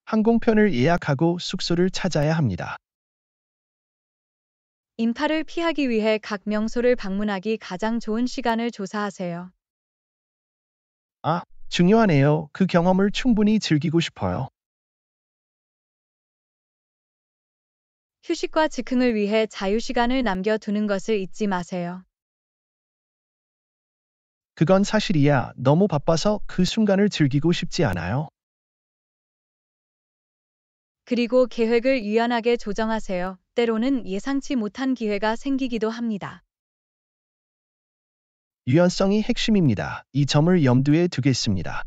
항공편을 예약하고 숙소를 찾아야 합니다. 인파를 피하기 위해 각 명소를 방문하기 가장 좋은 시간을 조사하세요. 아, 중요하네요. 그 경험을 충분히 즐기고 싶어요. 휴식과 즉흥을 위해 자유시간을 남겨두는 것을 잊지 마세요. 그건 사실이야. 너무 바빠서 그 순간을 즐기고 싶지 않아요. 그리고 계획을 유연하게 조정하세요. 때로는 예상치 못한 기회가 생기기도 합니다. 유연성이 핵심입니다. 이 점을 염두에 두겠습니다.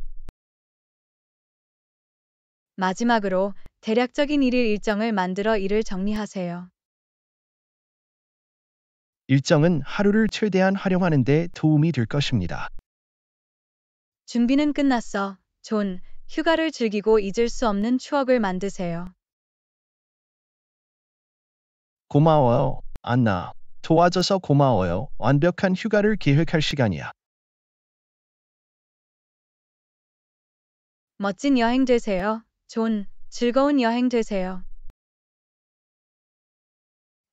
마지막으로 대략적인 일일 일정을 만들어 일을 정리하세요. 일정은 하루를 최대한 활용하는 데 도움이 될 것입니다. 준비는 끝났어. 존, 휴가를 즐기고 잊을 수 없는 추억을 만드세요. 고마워요, 안나. 도와줘서 고마워요. 완벽한 휴가를 계획할 시간이야. 멋진 여행 되세요. 존, 즐거운 여행 되세요.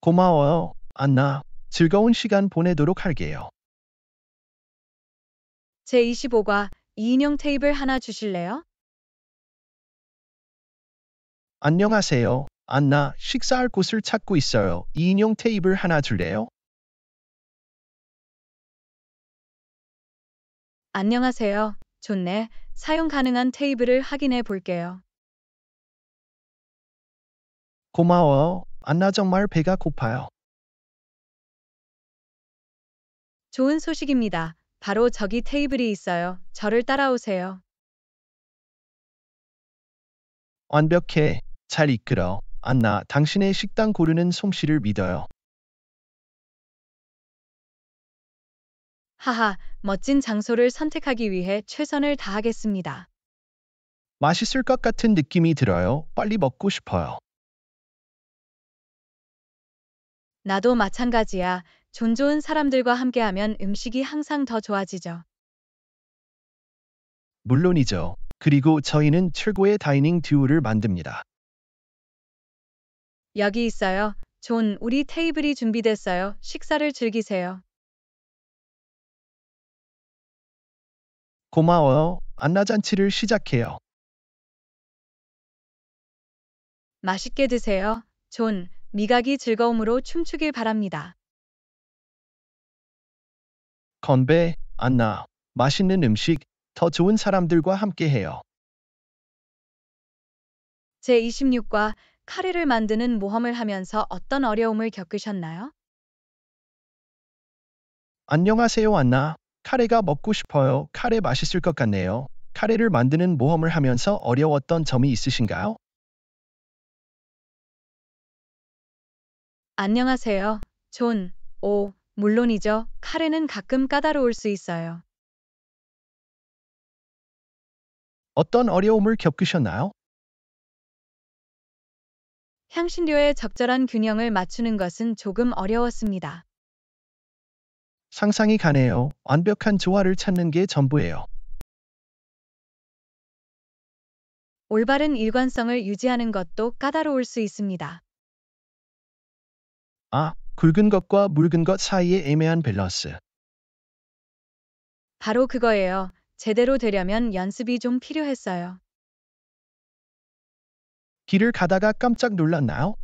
고마워요, 안나. 즐거운 시간 보내도록 할게요. 제25과 2인용 테이블 하나 주실래요? 안녕하세요. 안나, 식사할 곳을 찾고 있어요. 2인용 테이블 하나 줄래요? 안녕하세요. 좋네. 사용 가능한 테이블을 확인해 볼게요. 고마워요. 안나 정말 배가 고파요. 좋은 소식입니다. 바로 저기 테이블이 있어요. 저를 따라오세요. 완벽해. 잘 이끌어. 안나, 당신의 식당 고르는 솜씨를 믿어요. 하하, 멋진 장소를 선택하기 위해 최선을 다하겠습니다. 맛있을 것 같은 느낌이 들어요. 빨리 먹고 싶어요. 나도 마찬가지야. 존 좋은 사람들과 함께하면 음식이 항상 더 좋아지죠. 물론이죠. 그리고 저희는 최고의 다이닝 듀오를 만듭니다. 여기 있어요. 존, 우리 테이블이 준비됐어요. 식사를 즐기세요. 고마워요. 안나잔치를 시작해요. 맛있게 드세요. 존, 미각이 즐거움으로 춤추길 바랍니다. 건배, 안나, 맛있는 음식, 더 좋은 사람들과 함께해요. 제26과 카레를 만드는 모험을 하면서 어떤 어려움을 겪으셨나요? 안녕하세요, 안나. 카레가 먹고 싶어요. 카레 맛있을 것 같네요. 카레를 만드는 모험을 하면서 어려웠던 점이 있으신가요? 안녕하세요, 존, 오, 물론이죠. 카레는 가끔 까다로울 수 있어요. 어떤 어려움을 겪으셨나요? 향신료의 적절한 균형을 맞추는 것은 조금 어려웠습니다. 상상이 가네요. 완벽한 조화를 찾는 게 전부예요. 올바른 일관성을 유지하는 것도 까다로울 수 있습니다. 아, 굵은 것과 묽은 것 사이의 애매한 밸런스. 바로 그거예요. 제대로 되려면 연습이 좀 필요했어요. 길을 가다가 깜짝 놀랐나요?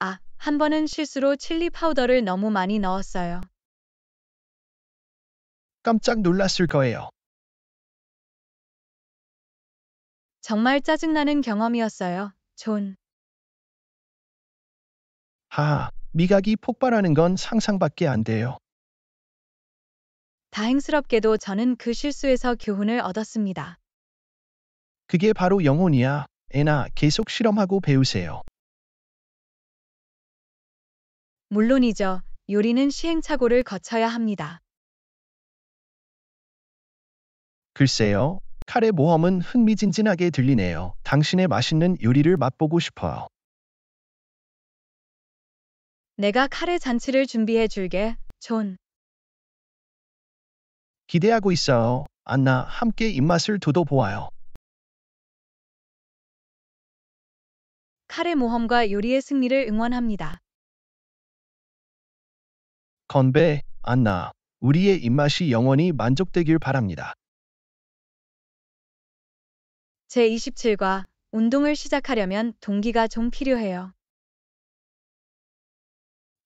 아, 한 번은 실수로 칠리 파우더를 너무 많이 넣었어요. 깜짝 놀랐을 거예요. 정말 짜증나는 경험이었어요, 존. 아, 미각이 폭발하는 건 상상밖에 안 돼요. 다행스럽게도 저는 그 실수에서 교훈을 얻었습니다. 그게 바로 영혼이야. 애나 계속 실험하고 배우세요. 물론이죠. 요리는 시행착오를 거쳐야 합니다. 글쎄요. 칼의 모험은 흥미진진하게 들리네요. 당신의 맛있는 요리를 맛보고 싶어요. 내가 카레 잔치를 준비해 줄게, 존. 기대하고 있어요. 안나 함께 입맛을 돋워보아요. 카레 모험과 요리의 승리를 응원합니다. 건배, 안나. 우리의 입맛이 영원히 만족되길 바랍니다. 제27과 운동을 시작하려면 동기가 좀 필요해요.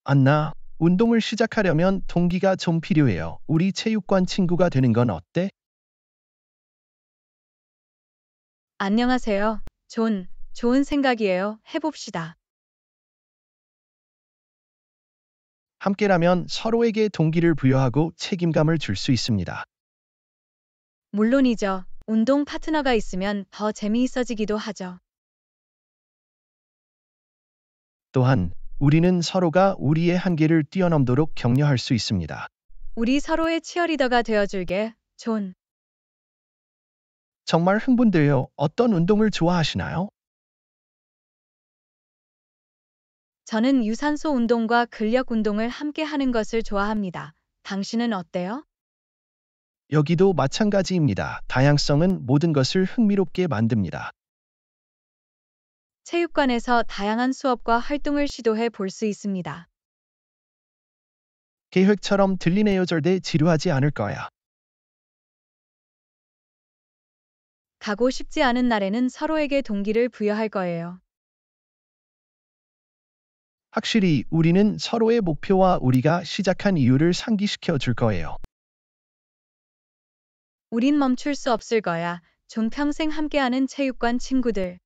안나, 운동을 시작하려면 동기가 좀 필요해요. 우리 체육관 친구가 되는 건 어때? 안녕하세요. 존, 좋은 생각이에요. 해봅시다. 함께라면 서로에게 동기를 부여하고 책임감을 줄 수 있습니다. 물론이죠. 운동 파트너가 있으면 더 재미있어지기도 하죠. 또한 우리는 서로가 우리의 한계를 뛰어넘도록 격려할 수 있습니다. 우리 서로의 치어리더가 되어줄게, 존. 정말 흥분돼요. 어떤 운동을 좋아하시나요? 저는 유산소 운동과 근력 운동을 함께 하는 것을 좋아합니다. 당신은 어때요? 여기도 마찬가지입니다. 다양성은 모든 것을 흥미롭게 만듭니다. 체육관에서 다양한 수업과 활동을 시도해 볼 수 있습니다. 계획처럼 들리네요 절대 지루하지 않을 거야. 가고 싶지 않은 날에는 서로에게 동기를 부여할 거예요. 확실히 우리는 서로의 목표와 우리가 시작한 이유를 상기시켜 줄 거예요. 우린 멈출 수 없을 거야. 좀 평생 함께하는 체육관 친구들.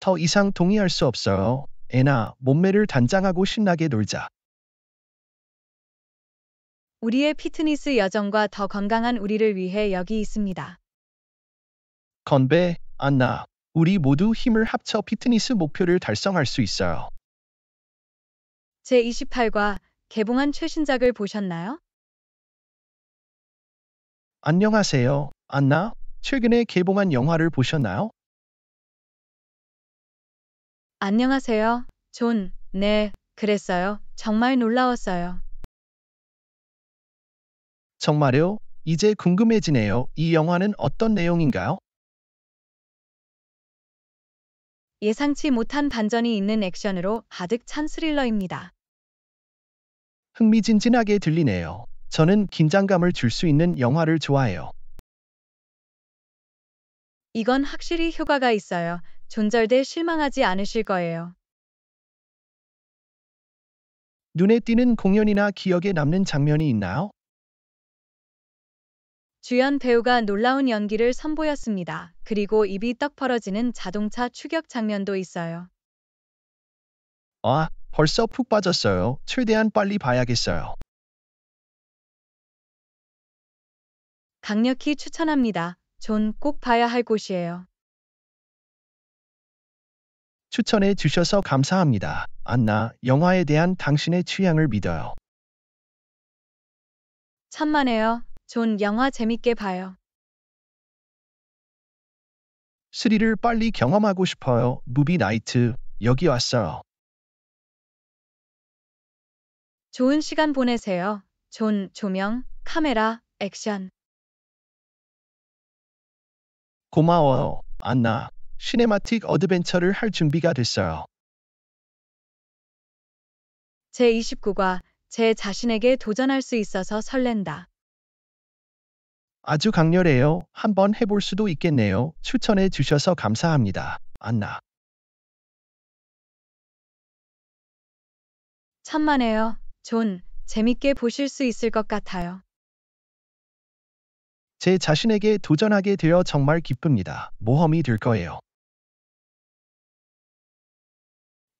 더 이상 동의할 수 없어요. 애나 몸매를 단장하고 신나게 놀자. 우리의 피트니스 여정과 더 건강한 우리를 위해 여기 있습니다. 건배, 안나, 우리 모두 힘을 합쳐 피트니스 목표를 달성할 수 있어요. 제28과 개봉한 최신작을 보셨나요? 안녕하세요, 안나. 최근에 개봉한 영화를 보셨나요? 안녕하세요. 존, 네, 그랬어요. 정말 놀라웠어요. 정말요? 이제 궁금해지네요. 이 영화는 어떤 내용인가요? 예상치 못한 반전이 있는 액션으로 가득 찬 스릴러입니다. 흥미진진하게 들리네요. 저는 긴장감을 줄 수 있는 영화를 좋아해요. 이건 확실히 효과가 있어요. 존절돼 실망하지 않으실 거예요. 눈에 띄는 공연이나 기억에 남는 장면이 있나요? 주연 배우가 놀라운 연기를 선보였습니다. 그리고 입이 떡 벌어지는 자동차 추격 장면도 있어요. 아, 벌써 푹 빠졌어요. 최대한 빨리 봐야겠어요. 강력히 추천합니다. 존 꼭 봐야 할 곳이에요. 추천해 주셔서 감사합니다. 안나, 영화에 대한 당신의 취향을 믿어요. 참만해요존 영화 재밌게 봐요. 스릴을 빨리 경험하고 싶어요. 무비 나이트, 여기 왔어요. 좋은 시간 보내세요. 존, 조명, 카메라, 액션. 고마워요, 안나. 시네마틱 어드벤처를 할 준비가 됐어요. 제29과 제 자신에게 도전할 수 있어서 설렌다. 아주 강렬해요. 한번 해볼 수도 있겠네요. 추천해 주셔서 감사합니다. 안나. 천만에요. 존, 재밌게 보실 수 있을 것 같아요. 제 자신에게 도전하게 되어 정말 기쁩니다. 모험이 될 거예요.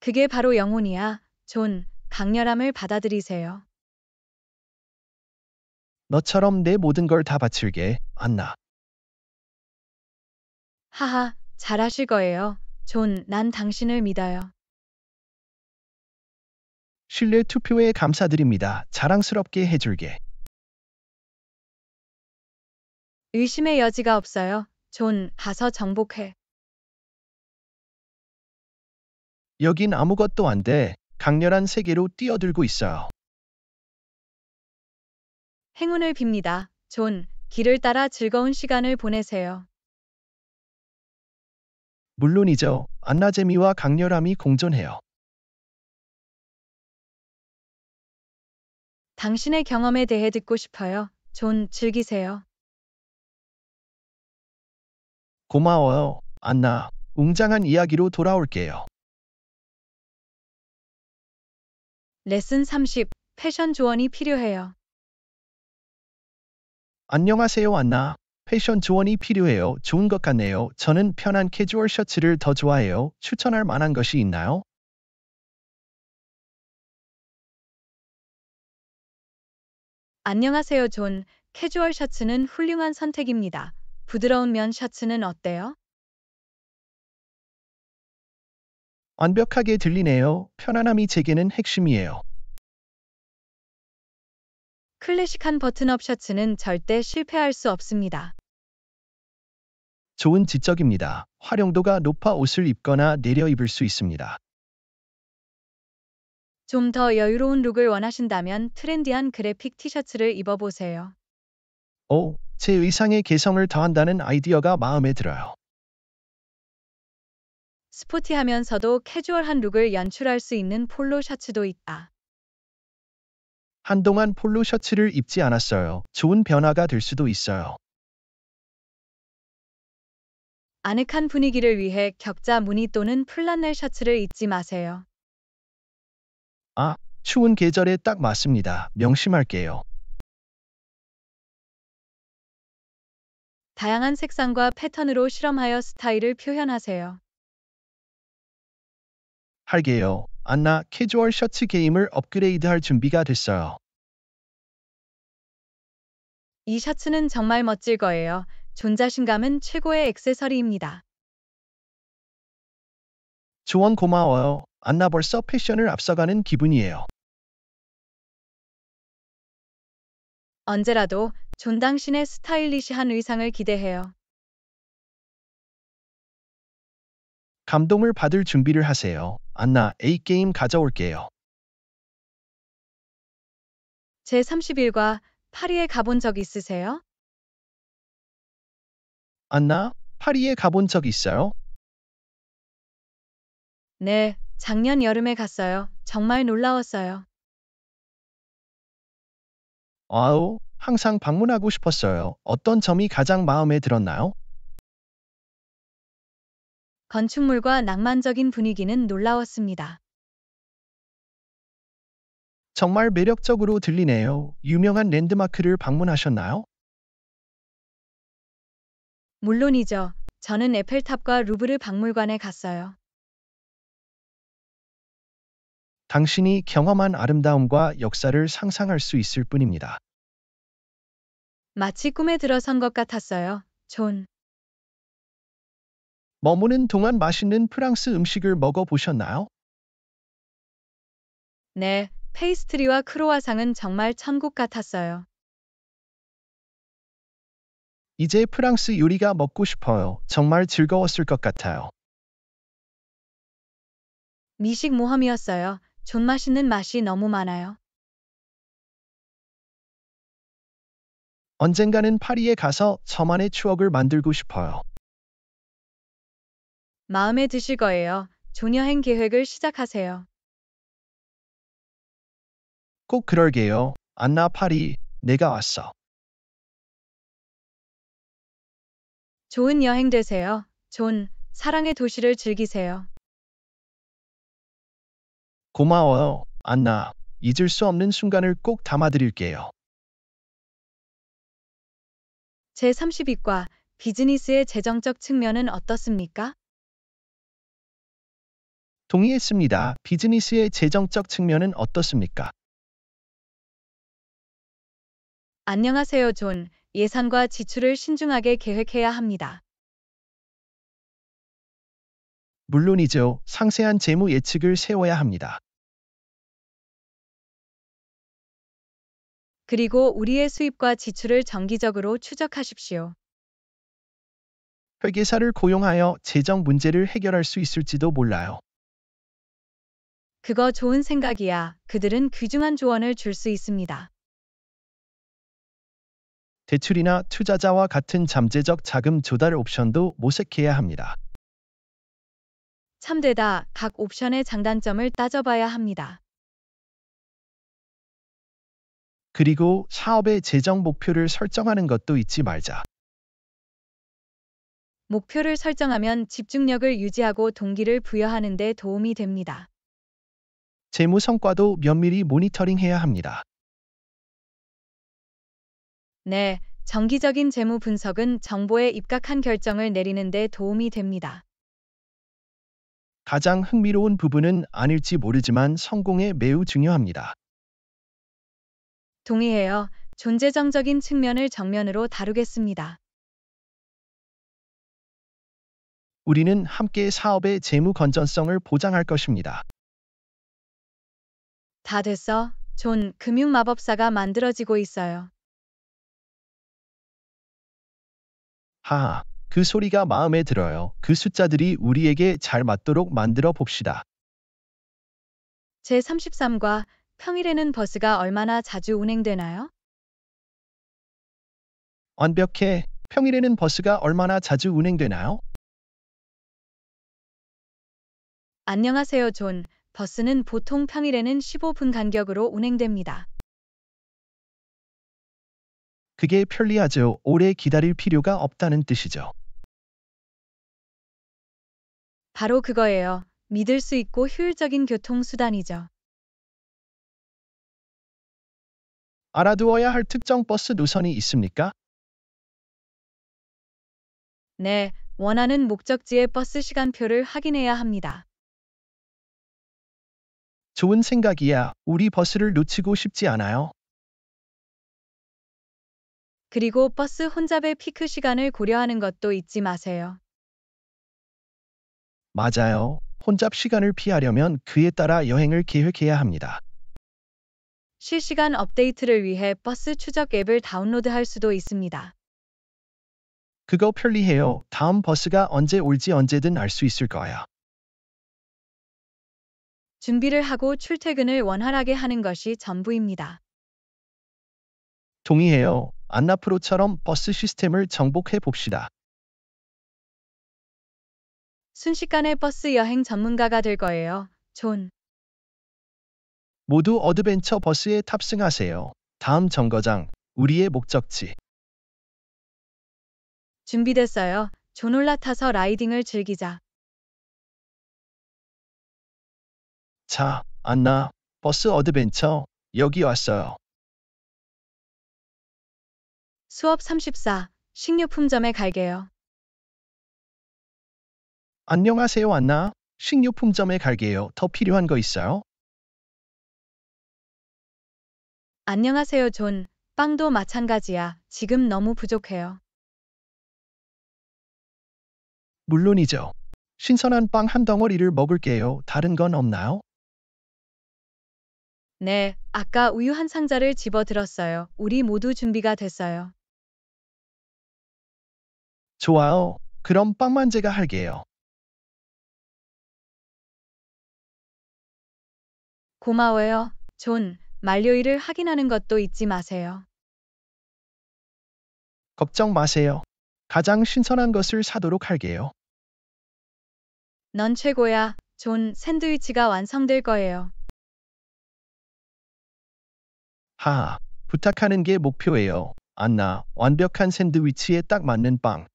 그게 바로 영혼이야. 존, 강렬함을 받아들이세요. 너처럼 내 모든 걸 다 바칠게, 안나. 하하, 잘하실 거예요. 존, 난 당신을 믿어요. 실내 투표에 감사드립니다. 자랑스럽게 해줄게. 의심의 여지가 없어요. 존, 가서 정복해. 여긴 아무것도 안 돼. 강렬한 세계로 뛰어들고 있어요. 행운을 빕니다. 존, 길을 따라 즐거운 시간을 보내세요. 물론이죠. 안나재미와 강렬함이 공존해요. 당신의 경험에 대해 듣고 싶어요. 존, 즐기세요. 고마워요. 안나, 웅장한 이야기로 돌아올게요. 레슨 30. 패션 조언이 필요해요. 안녕하세요, 안나. 패션 조언이 필요해요. 좋은 것 같네요. 저는 편한 캐주얼 셔츠를 더 좋아해요. 추천할 만한 것이 있나요? 안녕하세요, 존. 캐주얼 셔츠는 훌륭한 선택입니다. 부드러운 면 셔츠는 어때요? 완벽하게 들리네요. 편안함이 제게는 핵심이에요. 클래식한 버튼업 셔츠는 절대 실패할 수 없습니다. 좋은 지적입니다. 활용도가 높아 옷을 입거나 내려 입을 수 있습니다. 좀 더 여유로운 룩을 원하신다면 트렌디한 그래픽 티셔츠를 입어보세요. 오, 제 의상에 개성을 더한다는 아이디어가 마음에 들어요. 스포티하면서도 캐주얼한 룩을 연출할 수 있는 폴로 셔츠도 있다. 한동안 폴로 셔츠를 입지 않았어요. 좋은 변화가 될 수도 있어요. 아늑한 분위기를 위해 격자 무늬 또는 플란넬 셔츠를 입지 마세요. 아, 추운 계절에 딱 맞습니다. 명심할게요. 다양한 색상과 패턴으로 실험하여 스타일을 표현하세요. 할게요. 안나 캐주얼 셔츠 게임을 업그레이드할 준비가 됐어요. 이 셔츠는 정말 멋질 거예요. 존자신감은 최고의 액세서리입니다. 조언 고마워요. 안나 벌써 패션을 앞서가는 기분이에요. 언제라도 존 당신의 스타일리시한 의상을 기대해요. 감동을 받을 준비를 하세요. 안나 A게임 가져올게요. 제31과 파리에 가본 적 있으세요? 안나, 파리에 가본 적 있어요? 네, 작년 여름에 갔어요. 정말 놀라웠어요. 아우, 항상 방문하고 싶었어요. 어떤 점이 가장 마음에 들었나요? 건축물과 낭만적인 분위기는 놀라웠습니다. 정말 매력적으로 들리네요. 유명한 랜드마크를 방문하셨나요? 물론이죠. 저는 에펠탑과 루브르 박물관에 갔어요. 당신이 경험한 아름다움과 역사를 상상할 수 있을 뿐입니다. 마치 꿈에 들어선 것 같았어요, 존. 머무는 동안 맛있는 프랑스 음식을 먹어보셨나요? 네, 페이스트리와 크로와상은 정말 천국 같았어요. 이제 프랑스 요리가 먹고 싶어요. 정말 즐거웠을 것 같아요. 미식 모험이었어요. 존맛있는 맛이 너무 많아요. 언젠가는 파리에 가서 저만의 추억을 만들고 싶어요. 마음에 드실 거예요. 조녀행 계획을 시작하세요. 꼭 그럴게요. 안나 파리, 내가 왔어. 좋은 여행 되세요. 존, 사랑의 도시를 즐기세요. 고마워요, 안나. 잊을 수 없는 순간을 꼭 담아드릴게요. 제32과 비즈니스의 재정적 측면은 어떻습니까? 동의했습니다. 비즈니스의 재정적 측면은 어떻습니까? 안녕하세요, 존. 예산과 지출을 신중하게 계획해야 합니다. 물론이죠. 상세한 재무 예측을 세워야 합니다. 그리고 우리의 수입과 지출을 정기적으로 추적하십시오. 회계사를 고용하여 재정 문제를 해결할 수 있을지도 몰라요. 그거 좋은 생각이야. 그들은 귀중한 조언을 줄 수 있습니다. 대출이나 투자자와 같은 잠재적 자금 조달 옵션도 모색해야 합니다. 참되다. 각 옵션의 장단점을 따져봐야 합니다. 그리고 사업의 재정 목표를 설정하는 것도 잊지 말자. 목표를 설정하면 집중력을 유지하고 동기를 부여하는 데 도움이 됩니다. 재무 성과도 면밀히 모니터링해야 합니다. 네, 정기적인 재무 분석은 정보에 입각한 결정을 내리는 데 도움이 됩니다. 가장 흥미로운 부분은 아닐지 모르지만 성공에 매우 중요합니다. 동의해요. 존재정적인 측면을 정면으로 다루겠습니다. 우리는 함께 사업의 재무 건전성을 보장할 것입니다. 다 됐어. 존 금융마법사가 만들어지고 있어요. 하하, 그 소리가 마음에 들어요. 그 숫자들이 우리에게 잘 맞도록 만들어 봅시다. 제33과 평일에는 버스가 얼마나 자주 운행되나요? 완벽해. 평일에는 버스가 얼마나 자주 운행되나요? 안녕하세요, 존. 버스는 보통 평일에는 15분 간격으로 운행됩니다. 그게 편리하죠. 오래 기다릴 필요가 없다는 뜻이죠. 바로 그거예요. 믿을 수 있고 효율적인 교통수단이죠. 알아두어야 할 특정 버스 노선이 있습니까? 네, 원하는 목적지의 버스 시간표를 확인해야 합니다. 좋은 생각이야. 우리 버스를 놓치고 싶지 않아요. 그리고 버스 혼잡의 피크 시간을 고려하는 것도 잊지 마세요. 맞아요. 혼잡 시간을 피하려면 그에 따라 여행을 계획해야 합니다. 실시간 업데이트를 위해 버스 추적 앱을 다운로드할 수도 있습니다. 그거 편리해요. 다음 버스가 언제 올지 언제든 알 수 있을 거야. 준비를 하고 출퇴근을 원활하게 하는 것이 전부입니다. 동의해요. 안나프로처럼 버스 시스템을 정복해 봅시다. 순식간에 버스 여행 전문가가 될 거예요, 존. 모두 어드벤처 버스에 탑승하세요. 다음 정거장, 우리의 목적지. 준비됐어요. 존 올라타서 라이딩을 즐기자. 자, 안나, 버스 어드벤처, 여기 왔어요. 수업 34. 식료품점에 갈게요. 안녕하세요, 안나. 식료품점에 갈게요. 더 필요한 거 있어요? 안녕하세요, 존. 빵도 마찬가지야. 지금 너무 부족해요. 물론이죠. 신선한 빵 한 덩어리를 먹을게요. 다른 건 없나요? 네, 아까 우유 한 상자를 집어 들었어요. 우리 모두 준비가 됐어요. 좋아요. 그럼 빵만 제가 할게요. 고마워요, 존. 만료일을 확인하는 것도 잊지 마세요. 걱정 마세요. 가장 신선한 것을 사도록 할게요. 넌 최고야, 존. 샌드위치가 완성될 거예요. 하, 부탁하는 게 목표예요. 안나, 완벽한 샌드위치에 딱 맞는 빵.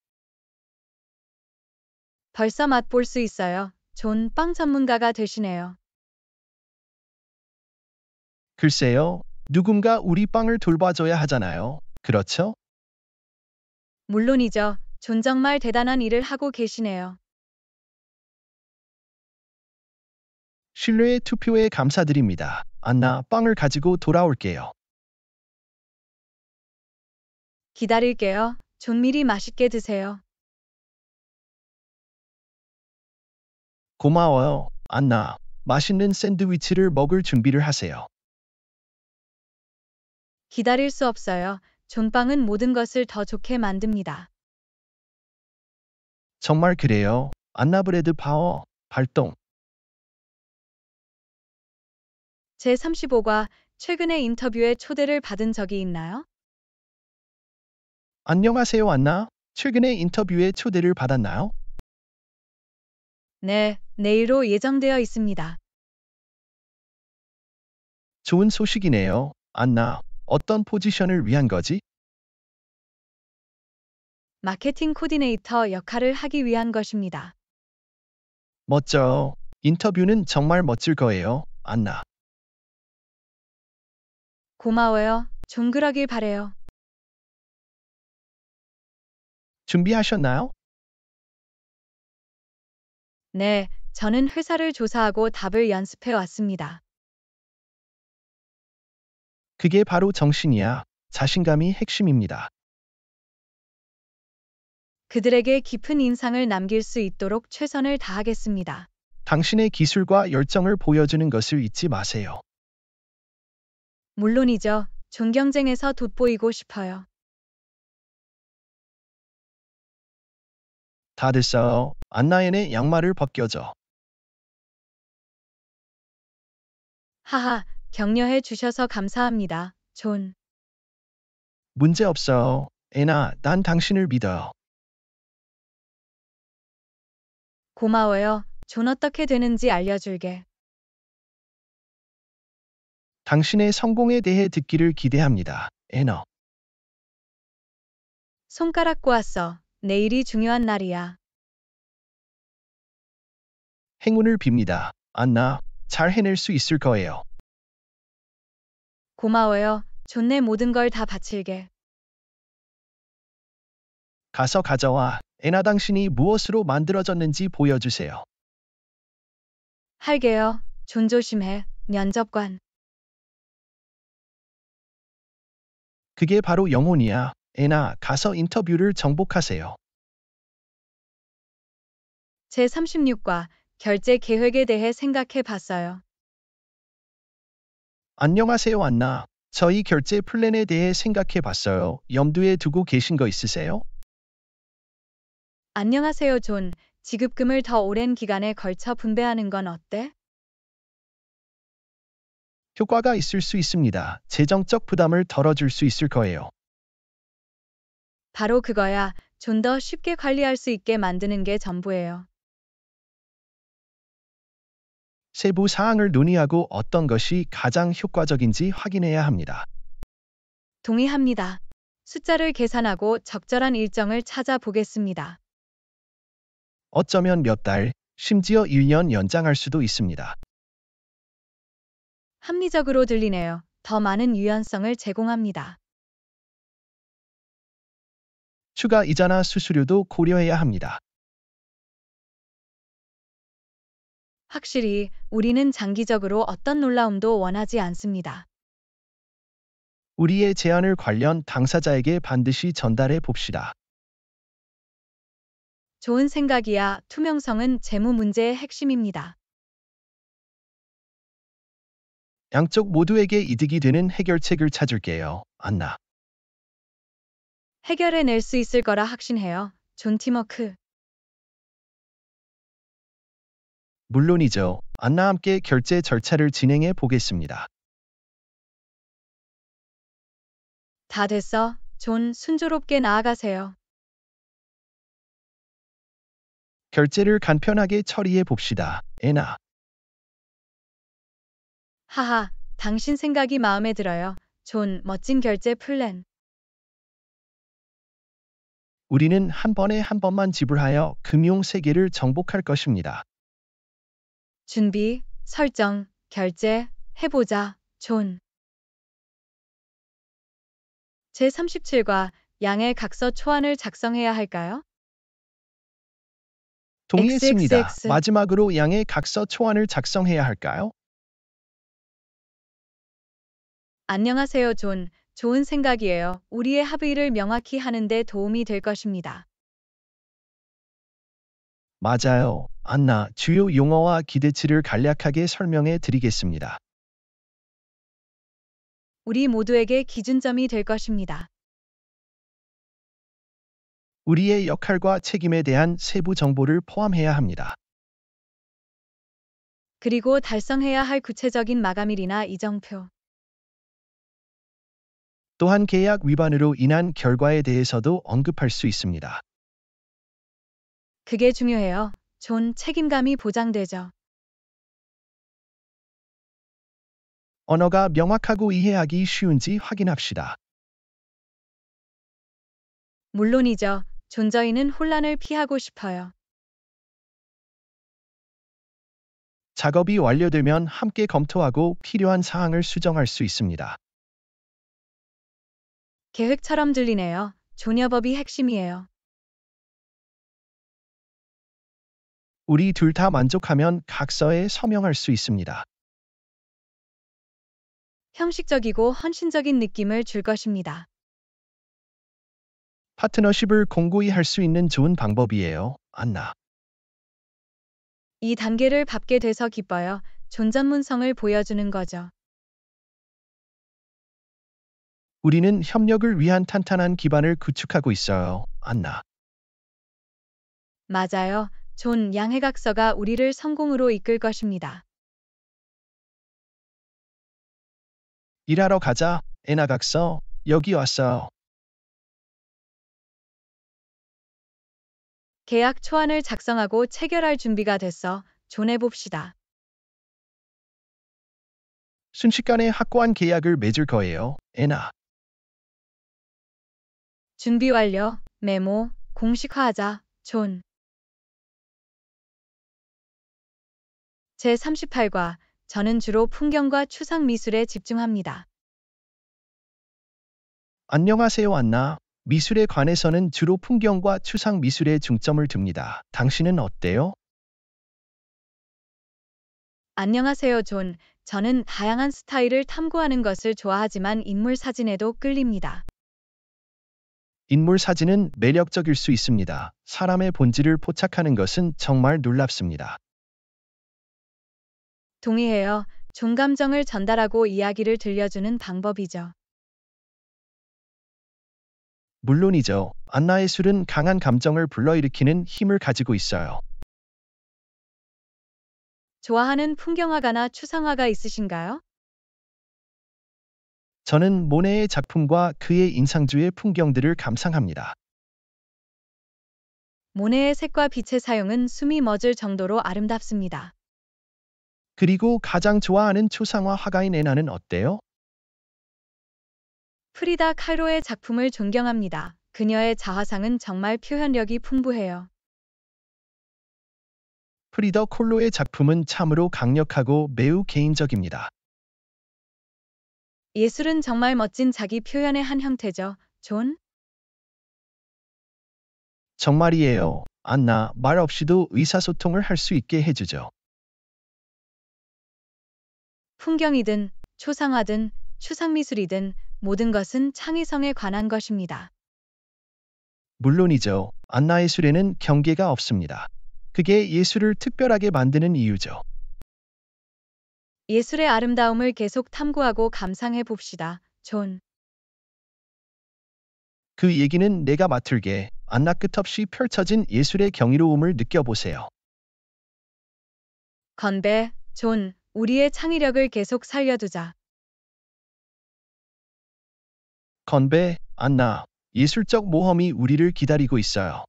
벌써 맛볼 수 있어요. 존 빵 전문가가 되시네요. 글쎄요, 누군가 우리 빵을 돌봐줘야 하잖아요. 그렇죠? 물론이죠. 존 정말 대단한 일을 하고 계시네요. 신뢰의 투표에 감사드립니다. 안나, 빵을 가지고 돌아올게요. 기다릴게요. 좀 미리 맛있게 드세요. 고마워요, 안나. 맛있는 샌드위치를 먹을 준비를 하세요. 기다릴 수 없어요. 존빵은 모든 것을 더 좋게 만듭니다. 정말 그래요. 안나브레드 파워, 발동. 제35과 최근의 인터뷰에 초대를 받은 적이 있나요? 안녕하세요, 안나. 최근에 인터뷰에 초대를 받았나요? 네, 내일로 예정되어 있습니다. 좋은 소식이네요. 안나, 어떤 포지션을 위한 거지? 마케팅 코디네이터 역할을 하기 위한 것입니다. 멋져. 인터뷰는 정말 멋질 거예요, 안나. 고마워요. 종글하길 바래요. 준비하셨나요? 네, 저는 회사를 조사하고 답을 연습해 왔습니다. 그게 바로 정신이야. 자신감이 핵심입니다. 그들에게 깊은 인상을 남길 수 있도록 최선을 다하겠습니다. 당신의 기술과 열정을 보여주는 것을 잊지 마세요. 물론이죠. 존경쟁에서 돋보이고 싶어요. 다 됐어. 안나엔의 양말을 벗겨줘. 하하, 격려해 주셔서 감사합니다, 존. 문제없어. 애나, 난 당신을 믿어. 고마워요. 존 어떻게 되는지 알려줄게. 당신의 성공에 대해 듣기를 기대합니다. 애너. 손가락 꼬았어. 내일이 중요한 날이야. 행운을 빕니다. 안나, 잘 해낼 수 있을 거예요. 고마워요. 존내 모든 걸 다 바칠게. 가서 가져와. 애나 당신이 무엇으로 만들어졌는지 보여주세요. 할게요. 존 조심해. 면접관. 그게 바로 영혼이야. 에나 가서 인터뷰를 정복하세요. 제36과 결제 계획에 대해 생각해 봤어요. 안녕하세요, 안나. 저희 결제 플랜에 대해 생각해 봤어요. 염두에 두고 계신 거 있으세요? 안녕하세요, 존. 지급금을 더 오랜 기간에 걸쳐 분배하는 건 어때? 효과가 있을 수 있습니다. 재정적 부담을 덜어줄 수 있을 거예요. 바로 그거야. 좀 더 쉽게 관리할 수 있게 만드는 게 전부예요. 세부 사항을 논의하고 어떤 것이 가장 효과적인지 확인해야 합니다. 동의합니다. 숫자를 계산하고 적절한 일정을 찾아보겠습니다. 어쩌면 몇 달, 심지어 1년 연장할 수도 있습니다. 합리적으로 들리네요. 더 많은 유연성을 제공합니다. 추가 이자나 수수료도 고려해야 합니다. 확실히 우리는 장기적으로 어떤 놀라움도 원하지 않습니다. 우리의 제안을 관련 당사자에게 반드시 전달해 봅시다. 좋은 생각이야 투명성은 재무 문제의 핵심입니다. 양쪽 모두에게 이득이 되는 해결책을 찾을게요. 안나. 해결해낼 수 있을 거라 확신해요. 존 티머크. 물론이죠. 안나 함께 결제 절차를 진행해 보겠습니다. 다 됐어. 존 순조롭게 나아가세요. 결제를 간편하게 처리해 봅시다. 에나. 하하, 당신 생각이 마음에 들어요. 존, 멋진 결제 플랜. 우리는 한 번에 한 번만 지불하여 금융 세계를 정복할 것입니다. 준비, 설정, 결제, 해보자, 존. 제37과 양의 각서 초안을 작성해야 할까요? 동의했습니다. XXX. 마지막으로 양의 각서 초안을 작성해야 할까요? 안녕하세요, 존. 좋은 생각이에요. 우리의 합의를 명확히 하는데 도움이 될 것입니다. 맞아요. 안나, 주요 용어와 기대치를 간략하게 설명해 드리겠습니다. 우리 모두에게 기준점이 될 것입니다. 우리의 역할과 책임에 대한 세부 정보를 포함해야 합니다. 그리고 달성해야 할 구체적인 마감일이나 이정표, 또한 계약 위반으로 인한 결과에 대해서도 언급할 수 있습니다. 그게 중요해요. 존 책임감이 보장되죠. 언어가 명확하고 이해하기 쉬운지 확인합시다. 물론이죠. 존저이는 혼란을 피하고 싶어요. 작업이 완료되면 함께 검토하고 필요한 사항을 수정할 수 있습니다. 계획처럼 들리네요. 조녀법이 핵심이에요. 우리 둘 다 만족하면 각서에 서명할 수 있습니다. 형식적이고 헌신적인 느낌을 줄 것입니다. 파트너십을 공고히 할 수 있는 좋은 방법이에요, 안나. 이 단계를 밟게 돼서 기뻐요. 존전문성을 보여주는 거죠. 우리는 협력을 위한 탄탄한 기반을 구축하고 있어요. 안나. 맞아요. 존 양해각서가 우리를 성공으로 이끌 것입니다. 일하러 가자. 에나 각서, 여기 왔어. 계약 초안을 작성하고 체결할 준비가 됐어. 존해봅시다. 순식간에 확고한 계약을 맺을 거예요. 에나. 준비 완료. 메모. 공식화하자. 존. 제38과 저는 주로 풍경과 추상 미술에 집중합니다. 안녕하세요, 안나. 미술에 관해서는 주로 풍경과 추상 미술에 중점을 둡니다. 당신은 어때요? 안녕하세요, 존. 저는 다양한 스타일을 탐구하는 것을 좋아하지만 인물 사진에도 끌립니다. 인물 사진은 매력적일 수 있습니다. 사람의 본질을 포착하는 것은 정말 놀랍습니다. 동의해요. 종감정을 전달하고 이야기를 들려주는 방법이죠. 물론이죠. 안나의 술은 강한 감정을 불러일으키는 힘을 가지고 있어요. 좋아하는 풍경화가나 추상화가 있으신가요? 저는 모네의 작품과 그의 인상주의 풍경들을 감상합니다. 모네의 색과 빛의 사용은 숨이 멎을 정도로 아름답습니다. 그리고 가장 좋아하는 초상화 화가인 에나는 어때요? 프리다 칼로의 작품을 존경합니다. 그녀의 자화상은 정말 표현력이 풍부해요. 프리더 콜로의 작품은 참으로 강력하고 매우 개인적입니다. 예술은 정말 멋진 자기 표현의 한 형태죠, 존? 정말이에요. 안나, 말 없이도 의사소통을 할 수 있게 해주죠. 풍경이든 초상화든 추상미술이든 모든 것은 창의성에 관한 것입니다. 물론이죠. 안나의 술에는 경계가 없습니다. 그게 예술을 특별하게 만드는 이유죠. 예술의 아름다움을 계속 탐구하고 감상해 봅시다. 존. 그 얘기는 내가 맡을게. 안나 끝없이 펼쳐진 예술의 경이로움을 느껴보세요. 건배, 존, 우리의 창의력을 계속 살려두자. 건배, 안나, 예술적 모험이 우리를 기다리고 있어요.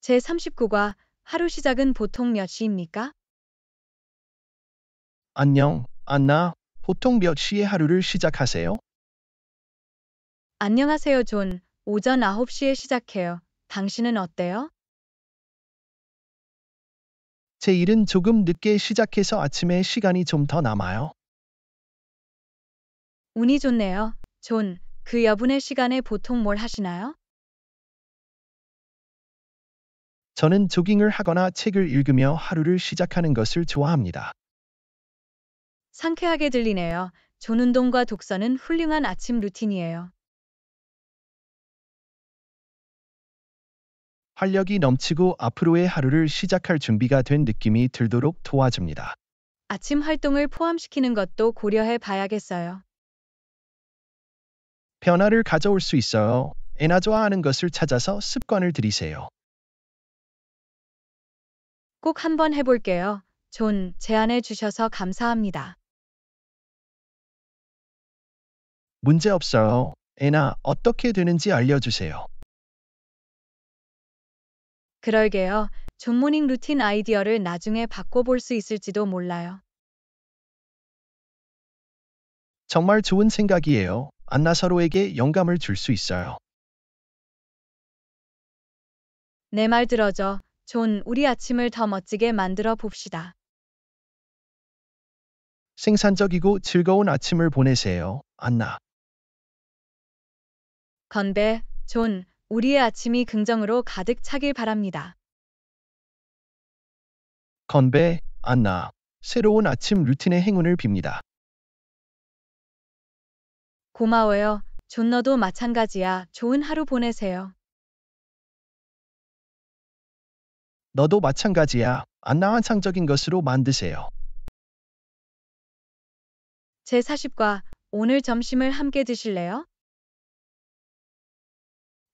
제39과 하루 시작은 보통 몇 시입니까? 안녕, 안나. 보통 몇 시에 하루를 시작하세요? 안녕하세요, 존. 오전 9시에 시작해요. 당신은 어때요? 제 일은 조금 늦게 시작해서 아침에 시간이 좀 더 남아요. 운이 좋네요. 존, 그 여분의 시간에 보통 뭘 하시나요? 저는 조깅을 하거나 책을 읽으며 하루를 시작하는 것을 좋아합니다. 상쾌하게 들리네요. 존운동과 독서는 훌륭한 아침 루틴이에요. 활력이 넘치고 앞으로의 하루를 시작할 준비가 된 느낌이 들도록 도와줍니다. 아침 활동을 포함시키는 것도 고려해 봐야겠어요. 변화를 가져올 수 있어요. 애나 좋아하는 것을 찾아서 습관을 들이세요. 꼭 한번 해볼게요. 존, 제안해 주셔서 감사합니다. 문제없어요. 애나 어떻게 되는지 알려주세요. 그럴게요. 존모닝 루틴 아이디어를 나중에 바꿔볼 수 있을지도 몰라요. 정말 좋은 생각이에요. 안나 서로에게 영감을 줄 수 있어요. 내 말 들어줘. 존, 우리 아침을 더 멋지게 만들어 봅시다. 생산적이고 즐거운 아침을 보내세요. 안나. 건배, 존, 우리의 아침이 긍정으로 가득 차길 바랍니다. 건배, 안나. 새로운 아침 루틴의 행운을 빕니다. 고마워요. 존 너도 마찬가지야. 좋은 하루 보내세요. 너도 마찬가지야. 안나 환상적인 것으로 만드세요. 제40과 오늘 점심을 함께 드실래요?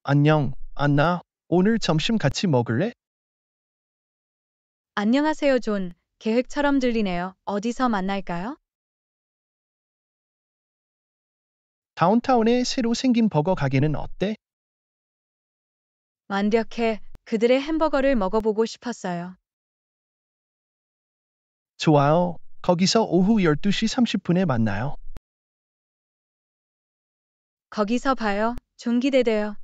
안녕, 안나. 오늘 점심 같이 먹을래? 안녕하세요, 존. 계획처럼 들리네요. 어디서 만날까요? 다운타운에 새로 생긴 버거 가게는 어때? 완벽해. 그들의 햄버거를 먹어보고 싶었어요. 좋아요. 거기서 오후 12시 30분에 만나요. 거기서 봐요. 존 기대돼요.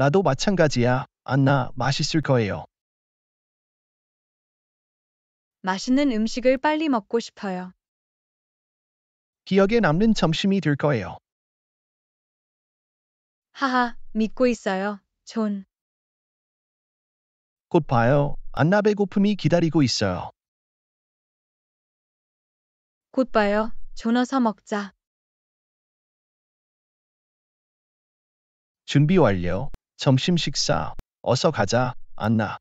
나도 마찬가지야. 안나, 맛있을 거예요. 맛있는 음식을 빨리 먹고 싶어요. 기억에 남는 점심이 될 거예요. 하하, 믿고 있어요, 존. 곧 봐요. 안나 배고픔이 기다리고 있어요. 곧 봐요. 존 어서 먹자. 준비 완료. 점심 식사. 어서 가자, 안나.